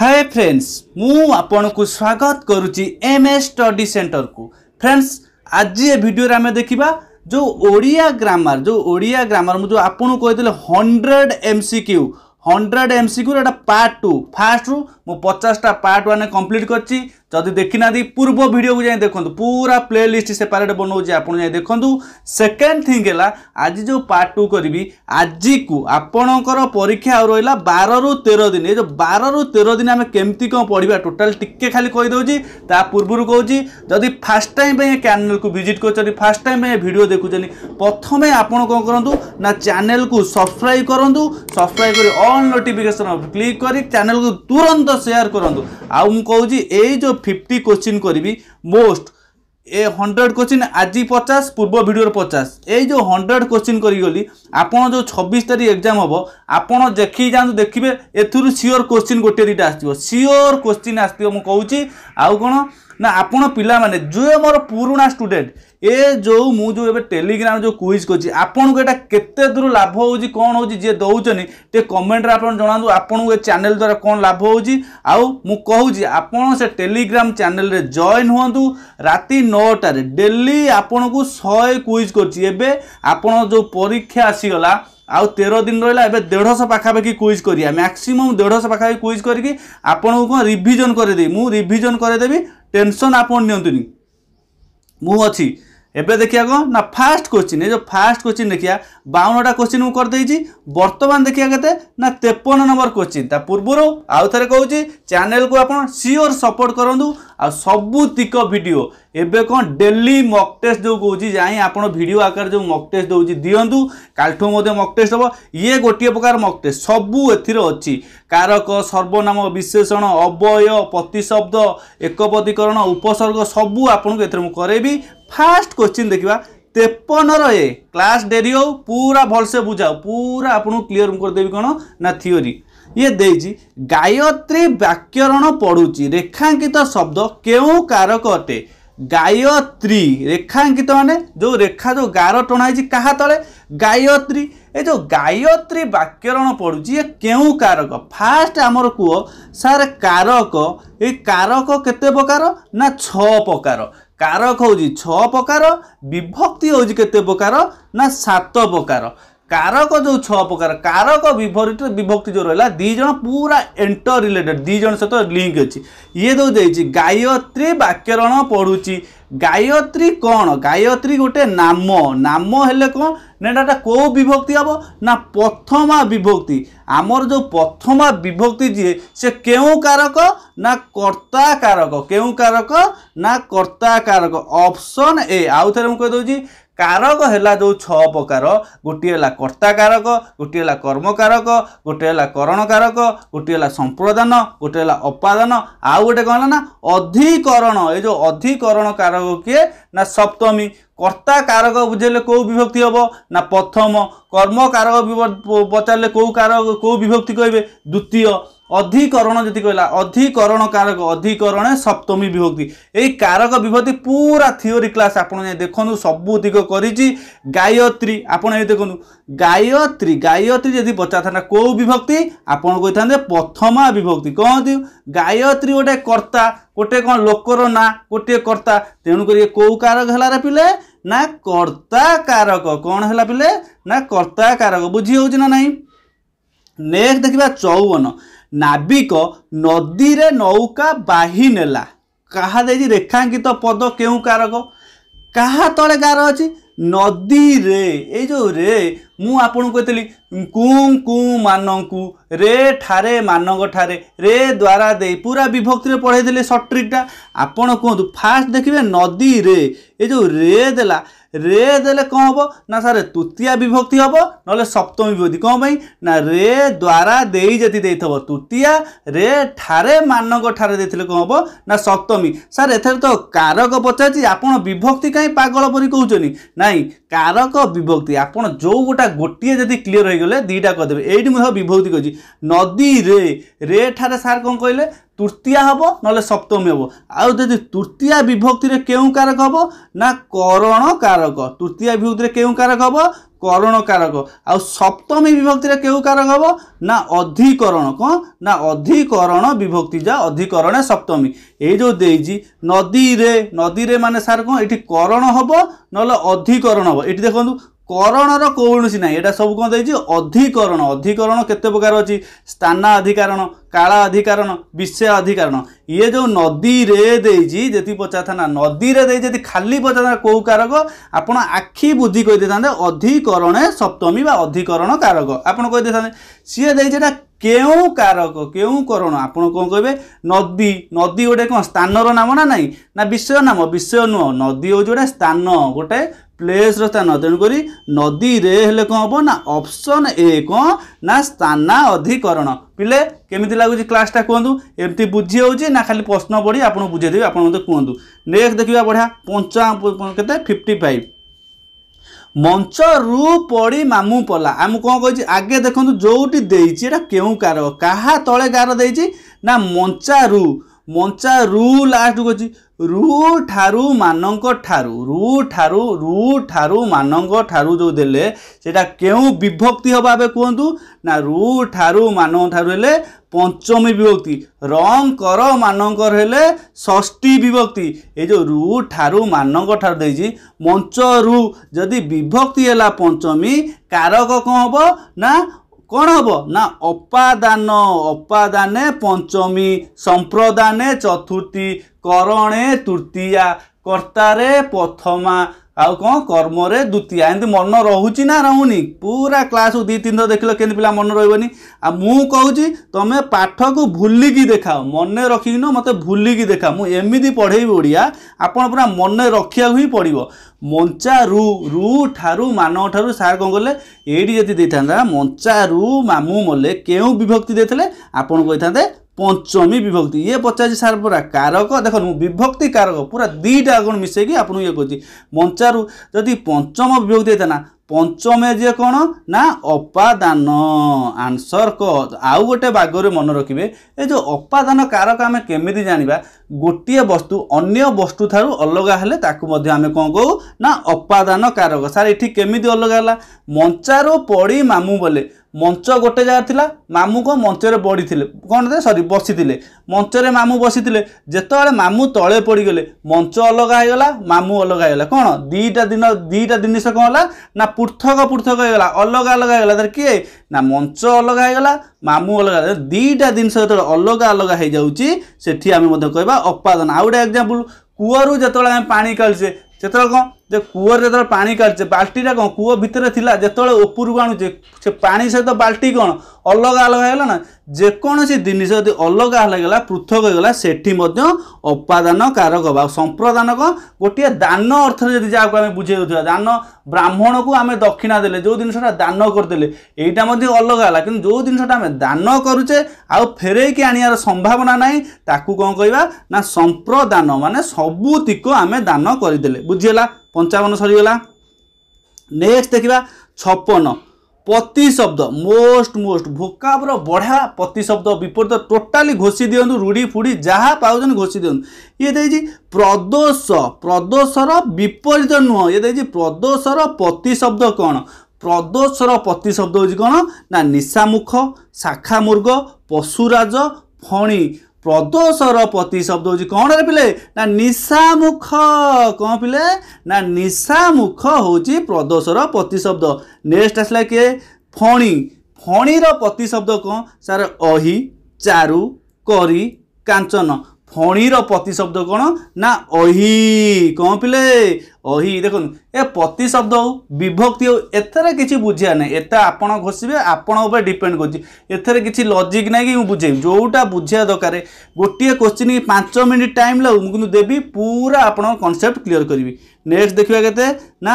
ହାଏ friends ମୁଁ ଆପଣଙ୍କୁ ସ୍ୱାଗତ କରୁଛି ଏମ୍ ଏ ଷ୍ଟଡି ସେଣ୍ଟରକୁ ଫ୍ରେଣ୍ଡସ୍ ଆଜି ଏ ଭିଡ଼ିଓରେ ଆମେ ଦେଖିବା ଯେଉଁ ଓଡ଼ିଆ ଗ୍ରାମାର ଯେଉଁ ଓଡ଼ିଆ ଗ୍ରାମାର ମୁଁ ଯେଉଁ ଆପଣଙ୍କୁ କହିଥିଲି hundred M C Q hundred M C କ୍ୟୁର ଏଇଟା ପାର୍ଟ ଟୁ ଫାର୍ଷ୍ଟରୁ ମୁଁ ପଚାଶଟା ପାର୍ଟ ୱାନ୍ କମ୍ପ୍ଲିଟ୍ କରିଛି ଯଦି ଦେଖିନାହାନ୍ତି ପୂର୍ବ ଭିଡ଼ିଓକୁ ଯାଇ ଦେଖନ୍ତୁ ପୁରା ପ୍ଲେ ଲିଷ୍ଟ ସେପାରେଟ୍ ବନାଉଛି ଆପଣ ଯାଇ ଦେଖନ୍ତୁ ସେକେଣ୍ଡ ଥିଙ୍ଗ ହେଲା ଆଜି ଯେଉଁ ପାର୍ଟ ଟୁ କରିବି ଆଜିକୁ ଆପଣଙ୍କର ପରୀକ୍ଷା ଆଉ ରହିଲା ବାରରୁ ତେର ଦିନ ଏ ଯେଉଁ ବାରରୁ ତେର ଦିନ ଆମେ କେମିତି କ'ଣ ପଢ଼ିବା ଟୋଟାଲ୍ ଟିକେ ଖାଲି କହିଦେଉଛି ତା ପୂର୍ବରୁ କହୁଛି ଯଦି ଫାର୍ଷ୍ଟ ଟାଇମ୍ ପାଇଁ ଏ ଚ୍ୟାନେଲ୍କୁ ଭିଜିଟ୍ କରୁଛନ୍ତି ଫାର୍ଷ୍ଟ ଟାଇମ୍ ପାଇଁ ଏ ଭିଡ଼ିଓ ଦେଖୁଛନ୍ତି ପ୍ରଥମେ ଆପଣ କ'ଣ କରନ୍ତୁ ନା ଚ୍ୟାନେଲ୍କୁ ସବସ୍କ୍ରାଇବ୍ କରନ୍ତୁ ସବସ୍କ୍ରାଇବ୍ କରି ଅଲ୍ ନୋଟିଫିକେସନ୍ କ୍ଲିକ୍ କରି ଚ୍ୟାନେଲ୍କୁ ତୁରନ୍ତ ସେୟାର କରନ୍ତୁ ଆଉ ମୁଁ କହୁଛି ଏଇ ଯେଉଁ ফিফটি কোশ্চিন করবি মোস্ট এ হন্ড্রেড কোশ্চিন আজি পচাশ পূর্ব ভিডিওর পচাশ এই যে হন্ড্রেড কোশ্চিন করিগলি আপনার যে ছবিশ তারিখ এক্সাম হব আপনার দেখি যাতে দেখবে এর সিওর কোশ্চিন গোটে দুইটা আসবে সিওর কোশ্চিন আসবে মু কৌছি আউ কোণ ନା ଆପଣ ପିଲାମାନେ ଯେଉଁ ମୋର ପୁରୁଣା ଷ୍ଟୁଡେଣ୍ଟ ଏ ଯେଉଁ ମୁଁ ଯେଉଁ ଏବେ ଟେଲିଗ୍ରାମ ଯେଉଁ କୁଇଜ୍ କରୁଛି ଆପଣଙ୍କୁ ଏଇଟା କେତେ ଦୂର ଲାଭ ହେଉଛି କ'ଣ ହେଉଛି ଯିଏ ଦେଉଛନ୍ତି ଟିକେ କମେଣ୍ଟରେ ଆପଣ ଜଣାନ୍ତୁ ଆପଣଙ୍କୁ ଏ ଚ୍ୟାନେଲ ଦ୍ୱାରା କ'ଣ ଲାଭ ହେଉଛି ଆଉ ମୁଁ କହୁଛି ଆପଣ ସେ ଟେଲିଗ୍ରାମ ଚ୍ୟାନେଲରେ ଜଏନ୍ ହୁଅନ୍ତୁ ରାତି ନଅଟାରେ ଡେଲି ଆପଣଙ୍କୁ ଶହେ କୁଇଜ୍ କରୁଛି ଏବେ ଆପଣ ଯେଉଁ ପରୀକ୍ଷା ଆସିଗଲା ଆଉ ତେର ଦିନ ରହିଲା ଏବେ ଦେଢ଼ଶହ ପାଖାପାଖି କୁଇଜ୍ କରିବା ମ୍ୟାକ୍ସିମମ୍ ଦେଢ଼ଶହ ପାଖାପାଖି କୁଇଜ୍ କରିକି ଆପଣଙ୍କୁ କ'ଣ ରିଭିଜନ୍ କରିଦେବି ମୁଁ ରିଭିଜନ୍ କରିଦେବି ଟେନସନ୍ ଆପଣ ନିଅନ୍ତୁନି ମୁଁ ଅଛି ଏବେ ଦେଖିବା କ'ଣ ନା ଫାଷ୍ଟ କୋଶ୍ଚିନ୍ ଏ ଯେଉଁ ଫାଷ୍ଟ କୋଶ୍ଚିନ୍ ଦେଖିବା ବାଉନଟା କୋଶ୍ଚିନ୍ ମୁଁ କରିଦେଇଛି ବର୍ତ୍ତମାନ ଦେଖିବା କେତେ ନା ତେପନ ନମ୍ବର କୋଶ୍ଚିନ୍ ତା ପୂର୍ବରୁ ଆଉ ଥରେ କହୁଛି ଚ୍ୟାନେଲ୍କୁ ଆପଣ ସିଓର ସପୋର୍ଟ କରନ୍ତୁ ଆଉ ସବୁ ତିକ ଭିଡ଼ିଓ ଏବେ କ'ଣ ଡେଲି ମକ୍ ଟେଷ୍ଟ ଯେଉଁ କହୁଛି ଯାଇ ଆପଣ ଭିଡ଼ିଓ ଆକାରରେ ଯେଉଁ ମକ୍ ଟେଷ୍ଟ ଦେଉଛି ଦିଅନ୍ତୁ କାଲିଠୁ ମଧ୍ୟ ମକ୍ ଟେଷ୍ଟ ହେବ ଇଏ ଗୋଟିଏ ପ୍ରକାର ମକ୍ ଟେଷ୍ଟ ସବୁ ଏଥିରେ ଅଛି କାରକ ସର୍ବନାମ ବିଶେଷଣ ଅବୟ ପ୍ରତିଶବ୍ଦ ଏକପଦୀକରଣ ଉପସର୍ଗ ସବୁ ଆପଣଙ୍କୁ ଏଥିରେ ମୁଁ କରେଇବି ଫାଷ୍ଟ କ୍ୱେଶ୍ଚିନ୍ ଦେଖିବା ତେପନର ଏ କ୍ଲାସ୍ ଡେରି ହଉ ପୁରା ଭଲସେ ବୁଝାଉ ପୁରା ଆପଣଙ୍କୁ କ୍ଲିଅର୍ ମୁଁ କରିଦେବି କ'ଣ ନା ଥିଓରି ଇଏ ଦେଇଛି ଗାୟତ୍ରୀ ବ୍ୟାକରଣ ପଢ଼ୁଛି ରେଖାଙ୍କିତ ଶବ୍ଦ କେଉଁ କାରକ ଅଟେ ଗାୟତ୍ରୀ ରେଖାଙ୍କିତ ମାନେ ଯେଉଁ ରେଖା ଯେଉଁ ଗାର ଟଣା ହେଇଛି କାହା ତଳେ ଗାୟତ୍ରୀ ଏ ଯେଉଁ ଗାୟତ୍ରୀ ବାକ୍ୟରଣ ପଡ଼ୁଛି ଇଏ କେଉଁ କାରକ ଫାଷ୍ଟ ଆମର କୁହ ସାର୍ କାରକ ଏ କାରକ କେତେ ପ୍ରକାର ନା ଛଅ ପ୍ରକାର କାରକ ହେଉଛି ଛଅ ପ୍ରକାର ବିଭକ୍ତି ହେଉଛି କେତେ ପ୍ରକାର ନା ସାତ ପ୍ରକାର कारक जो छ प्रकार कारक विभक्त विभक्ति जो रहा दिज पूरा एंटर रिलेटेड दिज सहित तो लिंक अच्छी ये जो दे गायत्री वाक्यरण पढ़ुची গায়ত্রী কোণ গায়ত্রী গোটে নাম নাম হলে কোণ না এটা কেউ বিভক্তি হব না প্রথমা বিভক্তি আমার যে প্রথমা বিভক্তি যে সে কেউ কারক না কর্তা কারক কেউ কারক না কর্তা কারক অপশন এ আউথরে মুখ দেছি କାରକ ହେଲା ଯେଉଁ ଛଅ ପ୍ରକାର ଗୋଟିଏ ହେଲା କର୍ତ୍ତା କାରକ ଗୋଟିଏ ହେଲା କର୍ମକାରକ ଗୋଟିଏ ହେଲା କରଣ କାରକ ଗୋଟିଏ ହେଲା ସମ୍ପ୍ରଦାନ ଗୋଟିଏ ହେଲା ଅପାଦାନ ଆଉ ଗୋଟେ କ'ଣ ହେଲା ନା ଅଧିକରଣ ଏ ଯେଉଁ ଅଧିକରଣ କାରକ କିଏ ନା ସପ୍ତମୀ କର୍ତ୍ତା କାରକ ବୁଝାଇଲେ କେଉଁ ବିଭକ୍ତି ହେବ ନା ପ୍ରଥମ କର୍ମକାରକ ପଚାରିଲେ କେଉଁ କାରକ କେଉଁ ବିଭକ୍ତି କହିବେ ଦ୍ୱିତୀୟ ଅଧିକରଣ ଯେତିକି କହିଲା ଅଧିକରଣ କାରକ ଅଧିକରଣ ସପ୍ତମୀ ବିଭକ୍ତି ଏଇ କାରକ ବିଭକ୍ତି ପୁରା ଥିଓରି କ୍ଲାସ୍ ଆପଣ ଯାଇ ଦେଖନ୍ତୁ ସବୁ ଦିଗ କରିଛି ଗାୟତ୍ରୀ ଆପଣ ଏଇ ଦେଖନ୍ତୁ ଗାୟତ୍ରୀ ଗାୟତ୍ରୀ ଯଦି ପଚାରିଥାନ୍ତା କେଉଁ ବିଭକ୍ତି ଆପଣ କହିଥାନ୍ତେ ପ୍ରଥମା ବିଭକ୍ତି କହନ୍ତି ଗାୟତ୍ରୀ ଗୋଟେ କର୍ତ୍ତା ଗୋଟିଏ କ'ଣ ଲୋକର ନାଁ ଗୋଟିଏ କର୍ତ୍ତା ତେଣୁକରି କେଉଁ କାରକ ହେଲା ରାପିଲେ ନା କର୍ତ୍ତା କାରକ କ'ଣ ହେଲା ପିଲେ ନା କର୍ତ୍ତା କାରକ ବୁଝି ହେଉଛି ନା ନାହିଁ ନେକ୍ସଟ ଦେଖିବା ଚଉବନ ନାବିକ ନଦୀରେ ନୌକା ବାହି ନେଲା କାହା ଦେଇଛି ରେଖାଙ୍କିତ ପଦ କେଉଁ କାରକ କାହା ତଳେ କାର ଅଛି ନଦୀ ରେ ଏଇ ଯେଉଁ ରେ ମୁଁ ଆପଣଙ୍କୁ କହିଥିଲି କୁଁ କୁଁ ମାନଙ୍କୁ ରେ ଠାରେ ମାନଙ୍କ ଠାରେ ରେ ଦ୍ୱାରା ଦେଇ ପୁରା ବିଭକ୍ତିରେ ପଢ଼େଇଥିଲି ସଟ୍ରିକ୍ଟା ଆପଣ କୁହନ୍ତୁ ଫାଷ୍ଟ ଦେଖିବେ ନଦୀ ରେ ଏ ଯେଉଁ ରେ ଦେଲା রে দেলে কম হব না স্যার তৃতীয়া বিভক্তি হব নহলে সপ্তম বিভক্তি কম পাই না রে দ্বারা দেই যদি দেইথব তৃতীয়া রে ঠারে মানক ঠারে দেইলে কম হব না সপ্তমী স্যার এথেরে তো কারক পচারছি আপন বিভক্তি কাই পাগল পরি কହୁଛନ୍ତି নাই কারক বিভক্তি আপন যোউ গোটা গোটিয়ে যদি ক্লিয়ার হয়ে গলে দুইটা কদেবে এইটি মু বিভক্তি কইছি নদী রে রে ঠারে স্যার কোন কইলে ତୃତୀୟା ହେବ ନହେଲେ ସପ୍ତମୀ ହେବ ଆଉ ଯଦି ତୃତୀୟା ବିଭକ୍ତିରେ କେଉଁ କାରକ ହେବ ନା କରଣ କାରକ ତୃତୀୟା ବିଭକ୍ତିରେ କେଉଁ କାରକ ହେବ କରଣ କାରକ ଆଉ ସପ୍ତମୀ ବିଭକ୍ତିରେ କେଉଁ କାରକ ହେବ ନା ଅଧିକରଣ କ'ଣ ନା ଅଧିକରଣ ବିଭକ୍ତି ଯା ଅଧିକରଣ ସପ୍ତମୀ ଏଇ ଯେଉଁ ଦେଇଛି ନଦୀରେ ନଦୀରେ ମାନେ ସାର୍ କ'ଣ ଏଠି କରଣ ହେବ ନହେଲେ ଅଧିକରଣ ହେବ ଏଠି ଦେଖନ୍ତୁ କରଣର କୌଣସି ନାହିଁ ଏଇଟା ସବୁ କ'ଣ ଦେଇଛି ଅଧିକରଣ ଅଧିକରଣ କେତେ ପ୍ରକାର ଅଛି ସ୍ଥାନା ଅଧିକାରଣ କାଳା ଅଧିକାରଣ ବିଶ୍ୱ ଅଧିକାରଣ ଇଏ ଯେଉଁ ନଦୀରେ ଦେଇଛି ଯେତିକି ପଚାରିଥାନ୍ତା ନଦୀରେ ଦେଇଛି ଯଦି ଖାଲି ପଚାରିଥାନ୍ତା କେଉଁ କାରକ ଆପଣ ଆଖି ବୁଦ୍ଧି କହିଦେଇଥାନ୍ତେ ଅଧିକରଣେ ସପ୍ତମୀ ବା ଅଧିକରଣ କାରକ ଆପଣ କହିଦେଇଥାନ୍ତେ ସିଏ ଦେଇଛି ଏଇଟା କେଉଁ କାରକ କେଉଁ କରଣ ଆପଣ କ'ଣ କହିବେ ନଦୀ ନଦୀ ଗୋଟେ କ'ଣ ସ୍ଥାନର ନାମ ନା ନାହିଁ ନା ବିଶ୍ୱର ନାମ ବିଶ୍ୱ ନୁହଁ ନଦୀ ହେଉଛି ଗୋଟେ ସ୍ଥାନ ଗୋଟେ ପ୍ଲେସ୍ର ସ୍ଥାନ ତେଣୁକରି ନଦୀରେ ହେଲେ କ'ଣ ହେବ ନା ଅପସନ୍ ଏ କ'ଣ ନା ସ୍ଥାନା ଅଧିକରଣ ପିଲେ କେମିତି ଲାଗୁଛି କ୍ଲାସ୍ଟା କୁହନ୍ତୁ ଏମିତି ବୁଝିହେଉଛି ନା ଖାଲି ପ୍ରଶ୍ନ ପଢ଼ି ଆପଣ ବୁଝେଇଦେବି ଆପଣ ମୋତେ କୁହନ୍ତୁ ନେକ୍ସଟ ଦେଖିବା ବଢ଼ିଆ ପଞ୍ଚା କେତେ ଫିଫ୍ଟି ଫାଇଭ ମଞ୍ଚରୁ ପଡ଼ି ମାମୁ ପଲା ଆମକୁ କ'ଣ କହିଛି ଆଗେ ଦେଖନ୍ତୁ ଯେଉଁଠି ଦେଇଛି ଏଇଟା କେଉଁ ଗାର କାହା ତଳେ ଗାର ଦେଇଛି ନା ମଞ୍ଚାରୁ ମଞ୍ଚା ରୁ ଲାଷ୍ଟକୁ ଅଛି ରୁ ଠାରୁ ମାନଙ୍କ ଠାରୁ ରୁ ଠାରୁ ରୁ ଠାରୁ ମାନଙ୍କ ଠାରୁ ଯେଉଁ ଦେଲେ ସେଇଟା କେଉଁ ବିଭକ୍ତି ହେବା ଏବେ କୁହନ୍ତୁ ନା ରୁ ଠାରୁ ମାନଙ୍କ ଠାରୁ ହେଲେ ପଞ୍ଚମୀ ବିଭକ୍ତି ରଙ୍ଗ କର ମାନଙ୍କର ହେଲେ ଷଷ୍ଠୀ ବିଭକ୍ତି ଏ ଯେଉଁ ରୁ ଠାରୁ ମାନଙ୍କ ଠାରୁ ଦେଇଛି ମଞ୍ଚ ରୁ ଯଦି ବିଭକ୍ତି ହେଲା ପଞ୍ଚମୀ କାରକ କ'ଣ ହେବ ନା କ'ଣ ହେବ ନା ଅପାଦାନ ଅପାଦାନେ ପଞ୍ଚମୀ ସମ୍ପ୍ରଦାନେ ଚତୁର୍ଥୀ କରଣେ ତୃତୀୟା କର୍ତ୍ତାରେ ପ୍ରଥମା ଆଉ କ'ଣ କର୍ମରେ ଦ୍ୱିତୀୟା ଏମିତି ମନ ରହୁଛି ନା ରହୁନି ପୁରା କ୍ଲାସ୍କୁ ଦୁଇ ତିନି ଥର ଦେଖିଲ କେମିତି ପିଲା ମନେ ରହିବନି ଆଉ ମୁଁ କହୁଛି ତୁମେ ପାଠକୁ ଭୁଲିକି ଦେଖାଅ ମନେ ରଖିକି ନୁହଁ ମୋତେ ଭୁଲିକି ଦେଖାଅ ମୁଁ ଏମିତି ପଢ଼େଇବି ଓଡ଼ିଆ ଆପଣ ପୁରା ମନେ ରଖିବାକୁ ହିଁ ପଡ଼ିବ ମଞ୍ଚା ରୁ ରୁ ଠାରୁ ମାନବ ଠାରୁ ସାର୍ କ'ଣ କଲେ ଏଇଠି ଯଦି ଦେଇଥାନ୍ତା ମଞ୍ଚା ରୁ ମାମୁଁ ମଲେ କେଉଁ ବିଭକ୍ତି ଦେଇଥିଲେ ଆପଣଙ୍କୁ କହିଥାନ୍ତେ ପଞ୍ଚମୀ ବିଭକ୍ତି ଇଏ ପଚାରିଛି ସାର୍ ପୁରା କାରକ ଦେଖନ୍ତୁ ମୁଁ ବିଭକ୍ତି କାରକ ପୁରା ଦୁଇଟା ଗୁଣ ମିଶେଇକି ଆପଣଙ୍କୁ ଇଏ କହୁଛି ମଞ୍ଚାରୁ ଯଦି ପଞ୍ଚମ ବିଭକ୍ତି ହେଇଥାନା ପଞ୍ଚମେ ଯିଏ କ'ଣ ନା ଅପାଦାନ ଆନ୍ସର୍ କ ଆଉ ଗୋଟେ ବାଗରେ ମନେ ରଖିବେ ଏ ଯେଉଁ ଅପାଦାନ କାରକ ଆମେ କେମିତି ଜାଣିବା ଗୋଟିଏ ବସ୍ତୁ ଅନ୍ୟ ବସ୍ତୁ ଠାରୁ ଅଲଗା ହେଲେ ତାକୁ ମଧ୍ୟ ଆମେ କ'ଣ କହୁ ନା ଅପାଦାନ କାରକ ସାର୍ ଏଠି କେମିତି ଅଲଗା ହେଲା ମଞ୍ଚାରୁ ପଡ଼ି ମାମୁଁ ବୋଲେ ମଞ୍ଚ ଗୋଟେ ଜାଗାରେ ଥିଲା ମାମୁଁ କ'ଣ ମଞ୍ଚରେ ପଡ଼ିଥିଲେ କ'ଣ ସରି ବସିଥିଲେ ମଞ୍ଚରେ ମାମୁଁ ବସିଥିଲେ ଯେତେବେଳେ ମାମୁଁ ତଳେ ପଡ଼ିଗଲେ ମଞ୍ଚ ଅଲଗା ହେଇଗଲା ମାମୁଁ ଅଲଗା ହେଇଗଲା କ'ଣ ଦୁଇଟା ଦିନ ଦୁଇଟା ଜିନିଷ କ'ଣ ହେଲା ନା ପୃଥକ ପୃଥକ ହେଇଗଲା ଅଲଗା ଅଲଗା ହେଇଗଲା ତାହେଲେ କିଏ ନା ମଞ୍ଚ ଅଲଗା ହେଇଗଲା ମାମୁଁ ଅଲଗା ଦୁଇଟା ଜିନିଷ ଯେତେବେଳେ ଅଲଗା ଅଲଗା ହେଇଯାଉଛି ସେଠି ଆମେ ମଧ୍ୟ କହିବା ଅପାଦନ ଆଉ ଗୋଟେ ଏକ୍ଜାମ୍ପଲ୍ କୂଅରୁ ଯେତେବେଳେ ଆମେ ପାଣି କାଢ଼ୁଛେ ସେତେବେଳେ କ'ଣ ଯେ କୂଅରେ ଯେତେବେଳେ ପାଣି କାଢ଼ିଛେ ବାଲ୍ଟିଟା କ'ଣ କୂଅ ଭିତରେ ଥିଲା ଯେତେବେଳେ ଉପରକୁ ଆଣୁଛେ ସେ ପାଣି ସହିତ ବାଲ୍ଟି କ'ଣ ଅଲଗା ଅଲଗା ହେଲା ନା ଯେକୌଣସି ଜିନିଷ ଯଦି ଅଲଗା ହେଲାଗଲା ପୃଥକ ହେଇଗଲା ସେଠି ମଧ୍ୟ ଅପାଦାନ କାରକ ବା ସମ୍ପ୍ରଦାନକ ଗୋଟିଏ ଦାନ ଅର୍ଥରେ ଯଦି ଯାହାକୁ ଆମେ ବୁଝେଇ ଦେଉଥିବା ଦାନ ବ୍ରାହ୍ମଣକୁ ଆମେ ଦକ୍ଷିଣା ଦେଲେ ଯେଉଁ ଜିନିଷଟା ଦାନ କରିଦେଲେ ଏଇଟା ମଧ୍ୟ ଅଲଗା ହେଲା କିନ୍ତୁ ଯେଉଁ ଜିନିଷଟା ଆମେ ଦାନ କରୁଛେ ଆଉ ଫେରେଇକି ଆଣିବାର ସମ୍ଭାବନା ନାହିଁ ତାକୁ କ'ଣ କହିବା ନା ସମ୍ପ୍ରଦାନ ମାନେ ସବୁତିକ ଆମେ ଦାନ କରିଦେଲେ ବୁଝିହେଲା पचाउन नेक्स्ट देखा छपन पति शब्द मोस्ट मोस्ट भोक र पति शब्द विपरीत टोटाली रूढ़ी फुड़ी जहाँ पासिदिनु ये प्रदोष प्रदोष प्रदोषर विपरीत नुह ये प्रदोषर र पति शब्द कौन प्रदोषर पति शब्द हो निशामुख शाखामुर्ग पशुराज फणी प्रदो र पति शब्द हौ कि निशामुख कि निशामुख हौ प्रदोष र पति शब्द नेक्स्ट आसला के फणी फणी र पति शब्द अही चारु करी कान्छन ଫଣିର ପ୍ରତିଶବ୍ଦ କ'ଣ ନା ଅହି କ'ଣ ପିଲେ ଅହି ଦେଖନ୍ତୁ ଏ ପ୍ରତିଶବ୍ଦ ହଉ ବିଭକ୍ତି ହଉ ଏଥିରେ କିଛି ବୁଝିବା ନାହିଁ ଏତେ ଆପଣ ଘୋଷିବେ ଆପଣଙ୍କ ଉପରେ ଡିପେଣ୍ଡ କରୁଛି ଏଥିରେ କିଛି ଲଜିକ୍ ନାହିଁ କି ମୁଁ ବୁଝେଇବି ଯେଉଁଟା ବୁଝିବା ଦରକାର ଗୋଟିଏ କୋଶ୍ଚିନ୍ ପାଞ୍ଚ ମିନିଟ୍ ଟାଇମ୍ ଲାଗୁ ମୁଁ କିନ୍ତୁ ଦେବି ପୁରା ଆପଣଙ୍କ କନସେପ୍ଟ କ୍ଲିଅର କରିବି ନେକ୍ସଟ ଦେଖିବା କେତେ ନା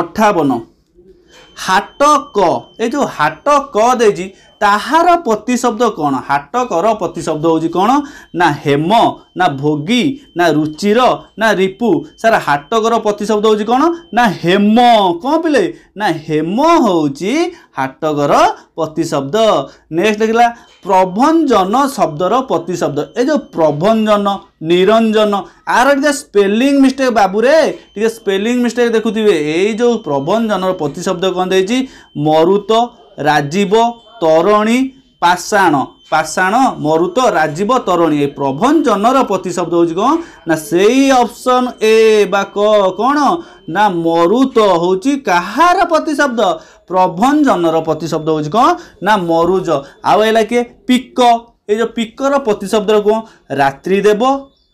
ଅଠାବନ ହାଟ କ ଏ ଯେଉଁ ହାଟ କ ଦେଇଛି ତାହାର ପ୍ରତିଶବ୍ଦ କ'ଣ ହାଟକର ପ୍ରତିଶବ୍ଦ ହେଉଛି କ'ଣ ନା ହେମ ନା ଭୋଗୀ ନା ରୁଚିର ନା ରିପୁ ସାର୍ ହାଟକର ପ୍ରତିଶବ୍ଦ ହେଉଛି କ'ଣ ନା ହେମ କ'ଣ ପିଲେ ନା ହେମ ହେଉଛି ହାଟକର ପ୍ରତିଶବ୍ଦ ନେକ୍ସଟ ଦେଖିଲା ପ୍ରଭଞ୍ଜନ ଶବ୍ଦର ପ୍ରତିଶବ୍ଦ ଏ ଯେଉଁ ପ୍ରଭଞ୍ଜନ ନିରଞ୍ଜନ ଆର ଟିକେ ସ୍ପେଲିଂ ମିଷ୍ଟେକ୍ ବାବୁରେ ଟିକେ ସ୍ପେଲିଂ ମିଷ୍ଟେକ୍ ଦେଖୁଥିବେ ଏଇ ଯେଉଁ ପ୍ରଭଞ୍ଜନର ପ୍ରତିଶବ୍ଦ କ'ଣ ଦେଇଛି ମରୁତ ରାଜୀବ ତରଣୀ ପାଷାଣ ପାଷାଣ ମରୁତ ରାଜୀବ ତରଣୀ ଏ ପ୍ରଭଞ୍ଜନର ପ୍ରତିଶବ୍ଦ ହେଉଛି କ'ଣ ନା ସେଇ ଅପସନ୍ ଏ ବା କ'ଣ ନା ମରୁତ ହେଉଛି କାହାର ପ୍ରତିଶବ୍ଦ ପ୍ରଭଞ୍ଜନର ପ୍ରତିଶବ୍ଦ ହେଉଛି କ'ଣ ନା ମରୁଜ ଆଉ ହେଲା କିଏ ପିକ ଏ ଯେଉଁ ପିକର ପ୍ରତିଶବ୍ଦର କ'ଣ ରାତ୍ରିଦେବ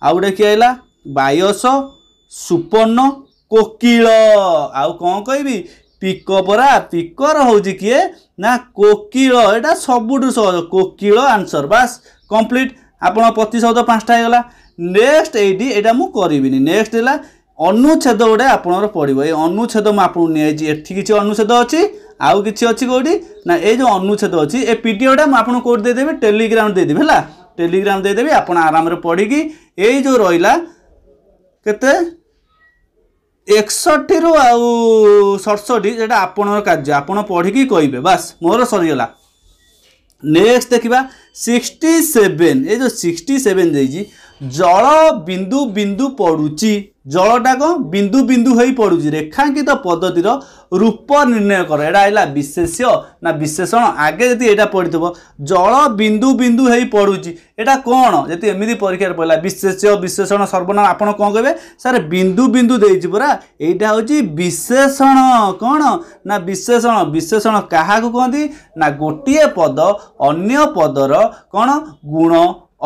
ଆଉ ଗୋଟେ କିଏ ହେଲା ବାୟସ ସୁପର୍ଣ୍ଣ କୋକିଳ ଆଉ କ'ଣ କହିବି ପିକ ପରା ପିକର ହେଉଛି କିଏ ନା କୋକିଳ ଏଇଟା ସବୁଠୁ ସହଜ କୋକିଳ ଆନ୍ସର୍ ବାସ୍ କମ୍ପ୍ଲିଟ୍ ଆପଣ ପ୍ରତିଶତ ପାଞ୍ଚଟା ହେଇଗଲା ନେକ୍ସଟ ଏଇଠି ଏଇଟା ମୁଁ କରିବିନି ନେକ୍ସଟ ହେଲା ଅନୁଚ୍ଛେଦ ଗୋଟେ ଆପଣଙ୍କର ପଡ଼ିବ ଏଇ ଅନୁଚ୍ଛେଦ ମୁଁ ଆପଣଙ୍କୁ ନିଆଯାଇଛି ଏଠି କିଛି ଅନୁଚ୍ଛେଦ ଅଛି ଆଉ କିଛି ଅଛି କେଉଁଠି ନା ଏଇ ଯେଉଁ ଅନୁଚ୍ଛେଦ ଅଛି ଏ ପିଡ଼ିଏଫ୍ଟା ମୁଁ ଆପଣଙ୍କୁ କେଉଁଠି ଦେଇଦେବି ଟେଲିଗ୍ରାମ ଦେଇଦେବି ହେଲା ଟେଲିଗ୍ରାମ ଦେଇଦେବି ଆପଣ ଆରାମରେ ପଢ଼ିକି ଏଇ ଯେଉଁ ରହିଲା କେତେ ଏକଷଠିରୁ ଆଉ ସତଷଠି ସେଇଟା ଆପଣଙ୍କର କାର୍ଯ୍ୟ ଆପଣ ପଢ଼ିକି କହିବେ ବାସ୍ ମୋର ସରିଗଲା ନେକ୍ସଟ ଦେଖିବା ସିକ୍ସଟି ସେଭେନ ଏଇ ଯେଉଁ ସିକ୍ସଟି ସେଭେନ ଦେଇଛି ଜଳ ବିନ୍ଦୁ ବିନ୍ଦୁ ପଡ଼ୁଛି ଜଳଟା କ'ଣ ବିନ୍ଦୁ ବିନ୍ଦୁ ହୋଇ ପଡ଼ୁଛି ରେଖାଙ୍କିତ ପଦ୍ଧତିର ରୂପ ନିର୍ଣ୍ଣୟ କର ଏଇଟା ହେଲା ବିଶେଷ୍ୟ ନା ବିଶେଷଣ ଆଗେ ଯଦି ଏଇଟା ପଡ଼ିଥିବ ଜଳ ବିନ୍ଦୁ ବିନ୍ଦୁ ହୋଇ ପଡ଼ୁଛି ଏଇଟା କ'ଣ ଯଦି ଏମିତି ପରୀକ୍ଷାରେ ପଡ଼ିଲା ବିଶେଷ୍ୟ ବିଶେଷଣ ସର୍ବନାମ ଆପଣ କ'ଣ କହିବେ ସାର୍ ବିନ୍ଦୁ ବିନ୍ଦୁ ଦେଇଛି ପରା ଏଇଟା ହେଉଛି ବିଶେଷଣ କ'ଣ ନା ବିଶେଷଣ ବିଶେଷଣ କାହାକୁ କହନ୍ତି ନା ଗୋଟିଏ ପଦ ଅନ୍ୟ ପଦର କ'ଣ ଗୁଣ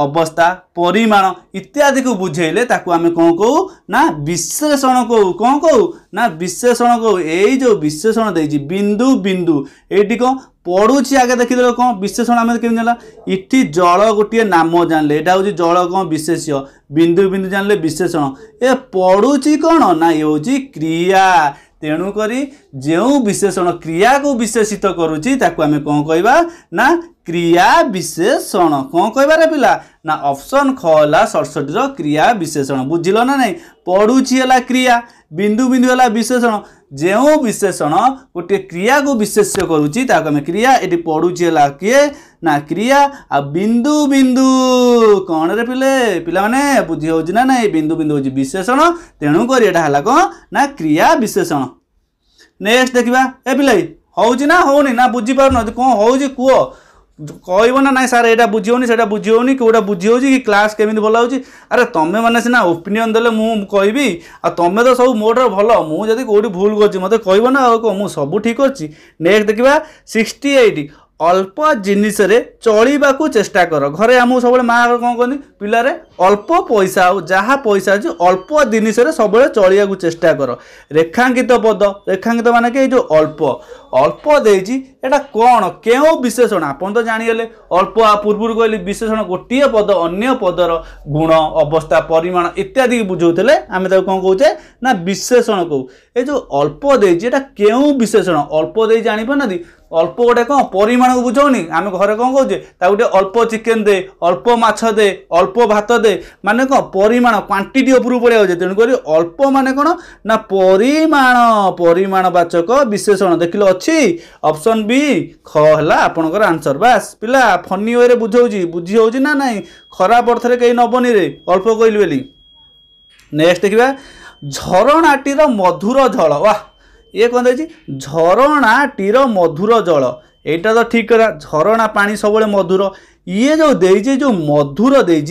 ଅବସ୍ଥା ପରିମାଣ ଇତ୍ୟାଦିକୁ ବୁଝେଇଲେ ତାକୁ ଆମେ କ'ଣ କହୁ ନା ବିଶ୍ଳେଷଣ କହୁ କ'ଣ କହୁ ନା ବିଶ୍ଳେଷଣ କହୁ ଏଇ ଯେଉଁ ବିଶ୍ଳେଷଣ ଦେଇଛି ବିନ୍ଦୁ ବିନ୍ଦୁ ଏଇଠି କ'ଣ ପଡ଼ୁଛି ଆଗେ ଦେଖିଦେଲ କ'ଣ ବିଶ୍ଳେଷଣ ଆମେ କେମିତି ଜାଣିଲା ଇଠି ଜଳ ଗୋଟିଏ ନାମ ଜାଣିଲେ ଏଇଟା ହେଉଛି ଜଳ କ'ଣ ବିଶେଷ୍ୟ ବିନ୍ଦୁ ବିନ୍ଦୁ ଜାଣିଲେ ବିଶ୍ଳେଷଣ ଏ ପଡ଼ୁଛି କ'ଣ ନା ଇଏ ହେଉଛି କ୍ରିୟା ତେଣୁକରି ଯେଉଁ ବିଶେଷଣ କ୍ରିୟାକୁ ବିଶେଷିତ କରୁଛି ତାକୁ ଆମେ କ'ଣ କହିବା ନା ক্রিয়া বিশেষণ কম কইবার পিলা না অপশন খ হল সড়ষটির ক্রিয়া বিশেষণ বুঝিল না নাই পড়ুছি হল ক্রিয়া বিন্দু বিন্দু হল বিশেষণ যে বিশেষণ গোটিয়ে ক্রিয়া কু বিশেষ করুছি তাকে আমি ক্রিয়া এটি পড়ুছি হল কিয়ে না ক্রিয়া আর বিন্দু বিন্দু কণ রে পিলে পিলা মানে বুঝি হচ্ছে না নাই বিন্দু বিন্দু হচ্ছে বিশেষণ তেণুকরি এটা হল কম না ক্রিয়া বিশেষণ নেক্সট দেখা এ পিলাই হচ্ছে না হোনি না বুঝিপারুন কম হচ্ছে কুহ କହିବ ନା ନାହିଁ ସାର୍ ଏଇଟା ବୁଝି ହେଉନି ସେଇଟା ବୁଝି ହେଉନି କେଉଁଟା ବୁଝି ହେଉଛି କି କ୍ଲାସ୍ କେମିତି ଭଲ ହେଉଛି ଆରେ ତୁମେମାନେ ସିନା ଓପିନିଅନ୍ ଦେଲେ ମୁଁ କହିବି ଆଉ ତୁମେ ତ ସବୁ ମୋଠାରୁ ଭଲ ମୁଁ ଯଦି କେଉଁଠି ଭୁଲ କରୁଛି ମୋତେ କହିବ ନା ଆଉ ମୁଁ ସବୁ ଠିକ୍ ଅଛି ନେକ୍ସଟ ଦେଖିବା ସିକ୍ସଟି ଏଇଟ୍ ଅଳ୍ପ ଜିନିଷରେ ଚଳିବାକୁ ଚେଷ୍ଟା କର ଘରେ ଆମକୁ ସବୁବେଳେ ମା' କ'ଣ କହନ୍ତି ପିଲାରେ ଅଳ୍ପ ପଇସା ଆଉ ଯାହା ପଇସା ଅଛି ଅଳ୍ପ ଜିନିଷରେ ସବୁବେଳେ ଚଳିବାକୁ ଚେଷ୍ଟା କର ରେଖାଙ୍କିତ ପଦ ରେଖାଙ୍କିତ ମାନେ କି ଏଇ ଯେଉଁ ଅଳ୍ପ অল্প দিয়েছি এটা কোণ কেউ বিশেষণ আপন তো জাঁগলে অল্প পূর্বর কহিলি বিশেষণ গোটিয়ে পদ অন্য পদর গুণ অবস্থা পরিমাণ ইত্যাদি বুঝাউলে আমি তাকে কম কৌছে না বিশেষণ কৌ এ যে অল্প দিয়েছি এটা কেউ বিশেষণ অল্প দিয়ে জাঁপার না অল্প গোটে কম পরিমাণকে বুঝাওনি আমি ঘরে কম কৌছে তা গোটে অল্প চিকেন দে অল্প মাছ দে অল্প ভাত দে মানে কম পরিমাণ কোয়ান্টিটি উপরକୁ ପଳେଇ ଆସୁଛେ ତେଣୁକରି ଅଳ୍ପ ମାନେ କ'ଣ ନା ପରିମାଣ ପରିମାଣବାଚକ ବିଶେଷଣ ଦେଖିଲେ ଅଛି अप्सन ख खेला आपणको आन्सर बा पहिला फि वे बुझी बुझिहे ना नै खराब अर्थले केही नबनिप्प कहिले नेक्स्ट देखा झरणाटीर मधुर जल वाह वा इ कि झरणाटीर मधुर जल एटा त ठिक झरणा पाधुर य मधुर ये जो जो मधुर दिन्छ